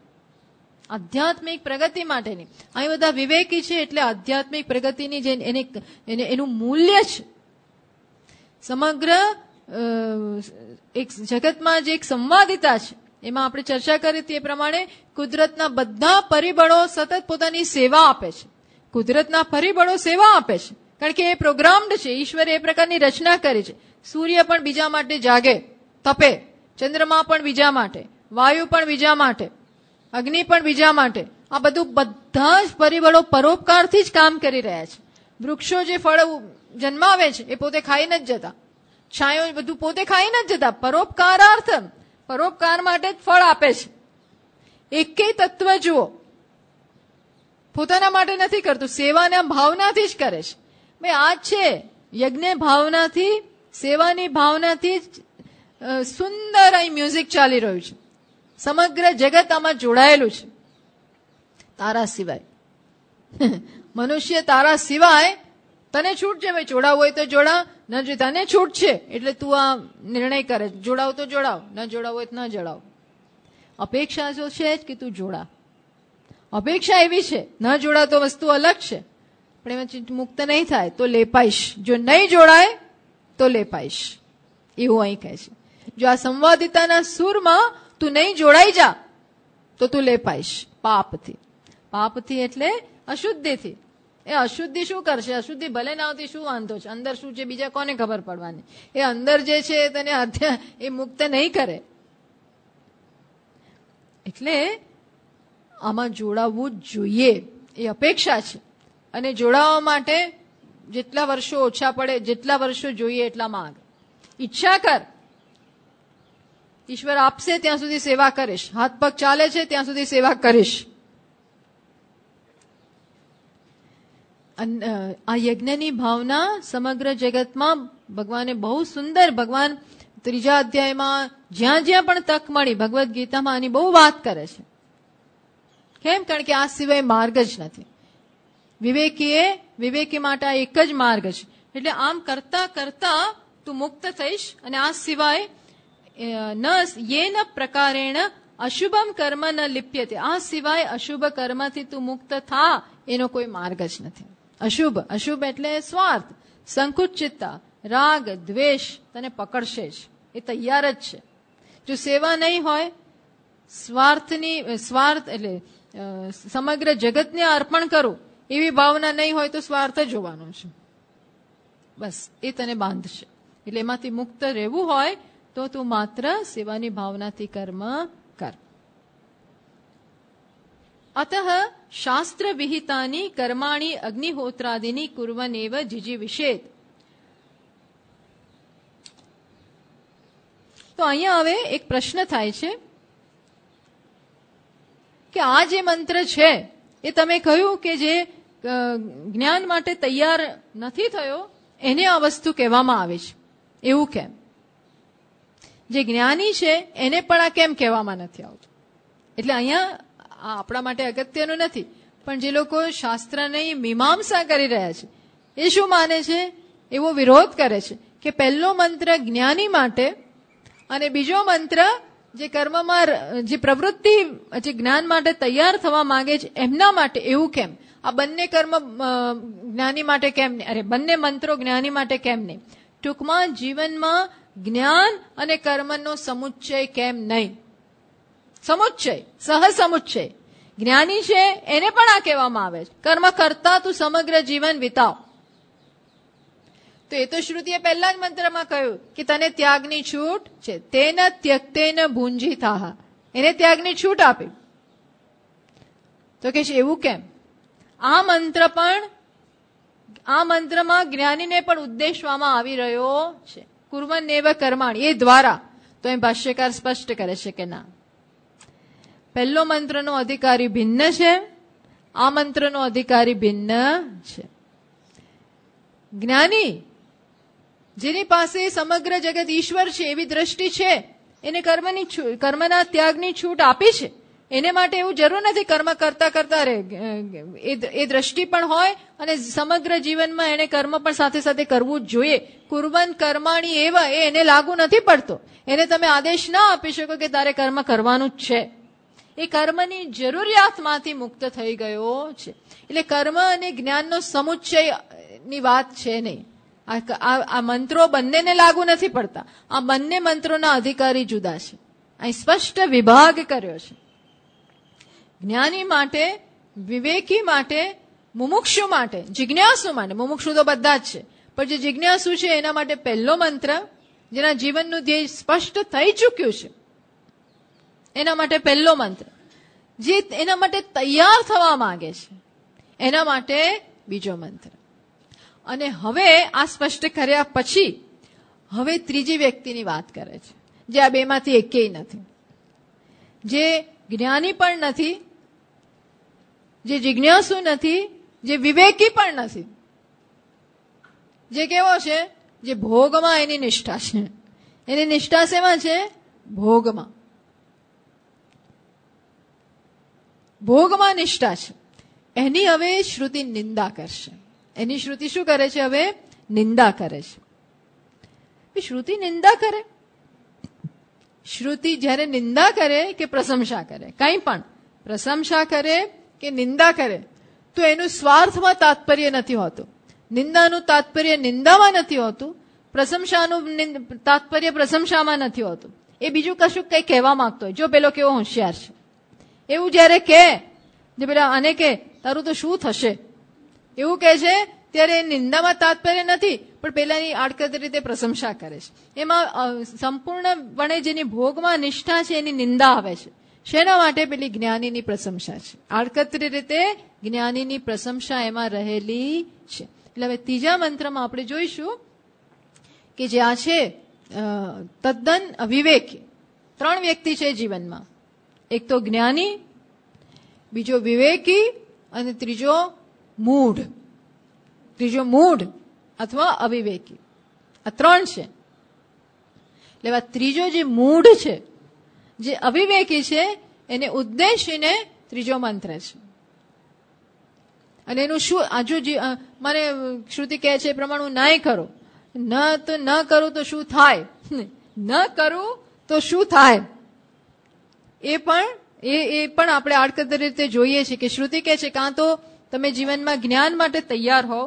આધ્યાત્મિક પ્રગતિ માટેની અહીં બધા વિવેકી છે એટલે આધ્યાત્મિક પ્રગતિની જે એને એને એનું મૂલ્ય છે સમગ્ર એક જગતમાં જે એક સંવાદિતા છે એમાં આપણે ચર્ચા કરી હતી એ પ્રમાણે કુદરતના બધા પરિબળો સતત પોતાની સેવા આપે છે કુદરતના પરિબળો સેવા આપે છે કારણ કે એ પ્રોગ્રામ્ડ છે ઈશ્વરે એ પ્રકારની રચના કરી છે સૂર્ય પણ બીજા માટે જાગે તપે ચંદ્રમા પણ બીજા માટે વાયુ પણ બીજા માટે અગ્નિ પણ બીજા માટે આ બધું બધા જ પરિબળો પરોપકારથી જ કામ કરી રહ્યા છે વૃક્ષો જે ફળ જન્માવે છે એ પોતે ખાઈ નથી જતા છાંયો બધું પોતે ખાઈ નથી જતા પરોપકારાર્થ પરોપકાર માટે જ ફળ આપે છે એકેય તત્વ જુઓ પોતાના માટે નથી કરતું સેવાના ભાવનાથી જ કરે છે ભાઈ આ છે યજ્ઞ ભાવનાથી સેવાની ભાવનાથી જ સુંદર અહીં મ્યુઝિક ચાલી રહ્યું છે સમગ્ર જગત આમાં જોડાયેલું છે તારા સિવાય મનુષ્ય તારા સિવાય તને છૂટ છે ભાઈ જોડાવ હોય તો જોડા ન જો તને છૂટ છે એટલે તું આ નિર્ણય કરે જોડાવ તો જોડાવ ન જોડાવ હોય તો ન જોડાવ અપેક્ષા જો છે જ કે તું જોડા અપેક્ષા એવી છે ન જોડા તો વસ્તુ અલગ છે પણ એમાં મુક્ત નહીં થાય તો લેપાઈશ જો નહીં જોડાય તો લેપાઈશ એવું અહીં કહે છે જો આ સંવાદિતાના સૂરમાં તું નહીં જોડાઈ જા તો તું લેપાઈશ પાપથી પાપથી એટલે અશુદ્ધિથી એ અશુદ્ધિ શું કરશે અશુદ્ધિ ભલે ના આવતી શું વાંધો છે અંદર શું છે બીજા કોને ખબર પડવાની એ અંદર જે છે તને એ મુક્ત નહીં કરે એટલે આમાં જોડાવવું જોઈએ એ અપેક્ષા છે અને જોડાવા માટે જેટલા વર્ષો ઓછા પડે જેટલા વર્ષો જોઈએ એટલા માંગ ઈચ્છા કર ઈશ્વર આપશે ત્યાં સુધી સેવા કરીશ હાથ પગ ચાલે છે ત્યાં સુધી સેવા કરીશ આ યજ્ઞની ભાવના સમગ્ર જગતમાં ભગવાને બહુ સુંદર ભગવાન ત્રીજા અધ્યાયમાં જ્યાં જ્યાં પણ તક મળી ભગવદ્ ગીતામાં આની બહુ વાત કરે છે કેમ કારણ કે આ સિવાય માર્ગ જ નથી વિવેકીએ વિવેકી માટે આ એક જ માર્ગ છે એટલે આમ કરતા કરતા તું મુક્ત થઈશ અને આ સિવાય ન યેન પ્રકારેણ અશુભમ કર્મ ન લિપ્યતે આ સિવાય અશુભ કર્મથી તું મુક્ત થા એનો કોઈ માર્ગ જ નથી અશુભ અશુભ એટલે સ્વાર્થ સંકુચિતતા રાગ દ્વેષ તને પકડશે જ એ તૈયાર જ છે જો સેવા નહીં હોય સ્વાર્થની સ્વાર્થ એટલે સમગ્ર જગતને અર્પણ કરું એવી ભાવના નહીં હોય તો સ્વાર્થ જ છે બસ એ તને બાંધશે એટલે એમાંથી મુક્ત રહેવું હોય તો તું માત્ર સેવાની ભાવનાથી કર્મ કર અત શાસ્ત્ર વિહિતાની કર્માણી અગ્નિહોત્રાદિની કુર્વનેવ જીજી વિષેદ તો અહીંયા હવે એક પ્રશ્ન થાય છે કે આ જે મંત્ર છે એ તમે કહ્યું કે જે જ્ઞાન માટે તૈયાર નથી થયો એને આ વસ્તુ કહેવામાં આવે છે એવું કેમ જે જ્ઞાની છે એને પણ આ કેમ કહેવામાં નથી આવતું એટલે અહીંયા આપણા માટે અગત્યનું નથી પણ જે લોકો શાસ્ત્રની મીમાંસા કરી રહ્યા છે એ શું માને છે એવો વિરોધ કરે છે કે પહેલો મંત્ર જ્ઞાની માટે અને બીજો મંત્ર જે કર્મમાં જે પ્રવૃત્તિ જે જ્ઞાન માટે તૈયાર થવા માંગે છે એમના માટે એવું કેમ આ બંને કર્મ જ્ઞાની માટે કેમ નહીં અરે બંને મંત્રો જ્ઞાની માટે કેમ નહીં ટૂંકમાં જીવનમાં જ્ઞાન અને કર્મનો સમુચ્ચય કેમ નહીં સમુચ્ચય સહ સમુચ્ચય જ્ઞાની છે એને પણ આ કહેવામાં આવે છે કર્મ કરતા તું સમગ્ર જીવન વિતાવ તો એ તો શ્રુતિએ પહેલા જ મંત્રમાં કહ્યું કે તને ત્યાગની છૂટ છે તેના ત્યક્તેન ભૂંજી થાહા એને ત્યાગની છૂટ આપી તો કે એવું કેમ આ મંત્ર પણ આ મંત્રમાં જ્ઞાનીને પણ ઉદ્દેશવામાં આવી રહ્યો છે કુર્મન નેવ કર્માણી એ દ્વારા તો એ ભાષ્યકાર સ્પષ્ટ કરે છે કે ના પહેલો મંત્રનો અધિકારી ભિન્ન છે આ મંત્રનો અધિકારી ભિન્ન છે જ્ઞાની જેની પાસે સમગ્ર જગત ઈશ્વર છે એવી દ્રષ્ટિ છે એને કર્મની કર્મના ત્યાગની છૂટ આપી છે એને માટે એવું જરૂર નથી કર્મ કરતા કરતા રહે એ દ્રષ્ટિ પણ હોય અને સમગ્ર જીવનમાં એને કર્મ પણ સાથે સાથે કરવું જ જોઈએ કુરબન કર્માણી એવા એ એને લાગુ નથી પડતો એને તમે આદેશ ના આપી શકો કે તારે કર્મ કરવાનું જ છે એ કર્મની જરૂરિયાતમાંથી મુક્ત થઈ ગયો છે એટલે કર્મ અને જ્ઞાનનો સમુચ્ચયની વાત છે નહીં આ મંત્રો બંનેને લાગુ નથી પડતા આ બંને મંત્રોના અધિકારી જુદા છે અહીં સ્પષ્ટ વિભાગ કર્યો છે જ્ઞાની માટે વિવેકી માટે મુમુક્ષુ માટે જિજ્ઞાસુ માટે મુમુક્ષુ તો બધા જ છે પણ જે જિજ્ઞાસુ છે એના માટે પહેલો મંત્ર જેના જીવનનું ધ્યેય સ્પષ્ટ થઈ ચૂક્યું છે એના માટે પહેલો મંત્ર જે એના માટે તૈયાર થવા માંગે છે એના માટે બીજો મંત્ર અને હવે આ સ્પષ્ટ કર્યા પછી હવે ત્રીજી વ્યક્તિની વાત કરે છે જે આ બેમાંથી એકેય નથી જે જ્ઞાની પણ નથી જે જિજ્ઞાસુ નથી જે વિવેકી પણ નથી જે કેવો છે જે ભોગમાં એની નિષ્ઠા છે એની નિષ્ઠા શેમાં છે ભોગમાં ભોગમાં નિષ્ઠા છે એની હવે શ્રુતિ નિંદા કરશે એની શ્રુતિ શું કરે છે હવે નિંદા કરે છે શ્રુતિ નિંદા કરે શ્રુતિ જ્યારે નિંદા કરે કે પ્રશંસા કરે કંઈ પણ પ્રશંસા કરે કે નિંદા કરે તો એનું સ્વાર્થમાં તાત્પર્ય નથી હોતું નિંદાનું તાત્પર્ય નિંદામાં નથી હોતું પ્રશંસાનું તાત્પર્ય પ્રશંસામાં નથી હોતું એ બીજું કશું કંઈ કહેવા માંગતો હોય જો પેલો કેવો હોશિયાર છે એવું જ્યારે કહે જે પેલા આને કહે તારું તો શું થશે એવું કહે છે ત્યારે એ નિંદામાં તાત્પર્ય નથી પણ પેલાની આડકત રીતે પ્રશંસા કરે છે એમાં સંપૂર્ણપણે જેની ભોગમાં નિષ્ઠા છે એની નિંદા આવે છે શેના માટે પેલી જ્ઞાનીની પ્રશંસા છે આડકતરી રીતે જ્ઞાનીની પ્રશંસા એમાં રહેલી છે એટલે હવે ત્રીજા મંત્રમાં આપણે જોઈશું કે જ્યાં છે તદ્દન વિવેકી ત્રણ વ્યક્તિ છે જીવનમાં એક તો જ્ઞાની બીજો વિવેકી અને ત્રીજો મૂઢ ત્રીજો મૂઢ અથવા અવિવેકી આ ત્રણ છે એટલે ત્રીજો જે મૂઢ છે જે અવિવેકી છે એને ઉદ્દેશીને ત્રીજો મંત્ર છે અને એનું શું આજુ મને શ્રુતિ કહે છે એ પ્રમાણે હું નાય કરું ન તો ન કરું તો શું થાય ન કરું તો શું થાય એ પણ એ એ પણ આપણે આડકત રીતે જોઈએ છીએ કે શ્રુતિ કહે છે કાં તો તમે જીવનમાં જ્ઞાન માટે તૈયાર હો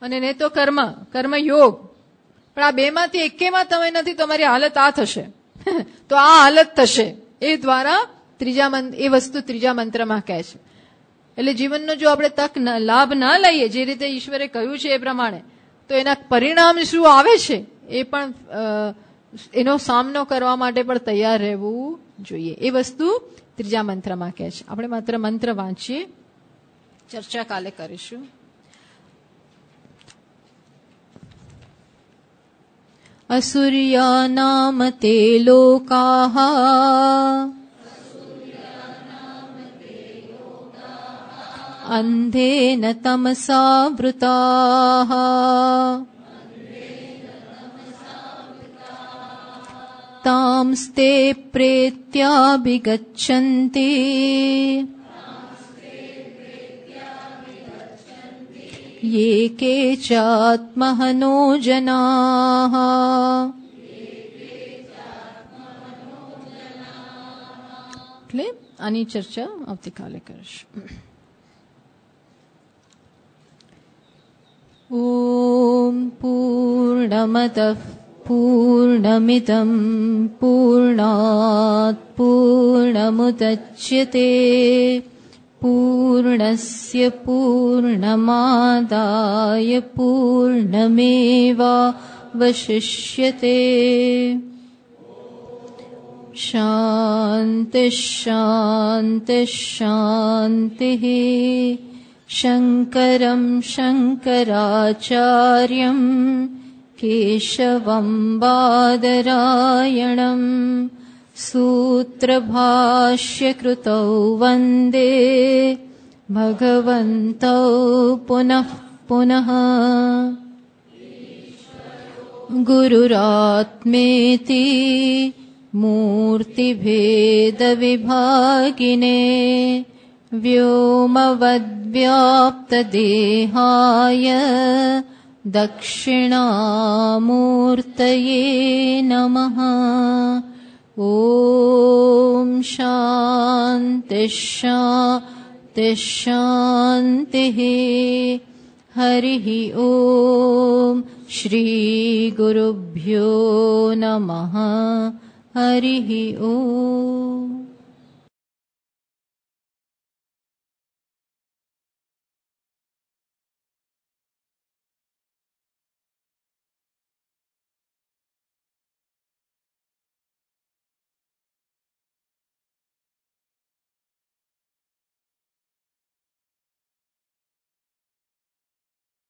અને નહીં તો કર્મ કર્મયોગ પણ આ બેમાંથી એકેમાં તમે નથી તમારી હાલત આ થશે તો આ હાલત થશે એ દ્વારા ત્રીજા મંત્ર એ વસ્તુ ત્રીજા મંત્રમાં કહે છે એટલે જીવનનો જો આપણે તક લાભ ના લઈએ જે રીતે ઈશ્વરે કહ્યું છે એ પ્રમાણે તો એના પરિણામ શું આવે છે એ પણ એનો સામનો કરવા માટે પણ તૈયાર રહેવું જોઈએ એ વસ્તુ ત્રીજા મંત્રમાં કહે છે આપણે માત્ર મંત્ર વાંચીએ ચર્ચા કાલે કરીશું असुर्या नाम ते लोकाः अन्धेन तमसा वृताः तांस्ते प्रेत्याभिगच्छन्ति ये के चात्महनो जनाः क्ले चर्चा आवतीकाले कर्ष ॐ पूर्णमतः पूर्णमिदं पूर्णात् पूर्णमुदच्यते पूर्णस्य पूर्णमादाय पूर्णमेवा वशिष्यते शान्तिः शान्तिः शान्तिः शङ्करम् शङ्कराचार्यम् केशवम् बादरायणम् सूत्रभाष्यकृतौ वन्दे भगवन्तौ पुनः पुनः गुरुरात्मेति मूर्तिभेदविभागिने व्योमवद्व्याप्तदेहाय दक्षिणामूर्तये नमः ઓમ શાંતિ શાંતિ શાંતિ હરિ ઓમ શ્રી ગુરુભ્યો નમઃ હરિ ઓમ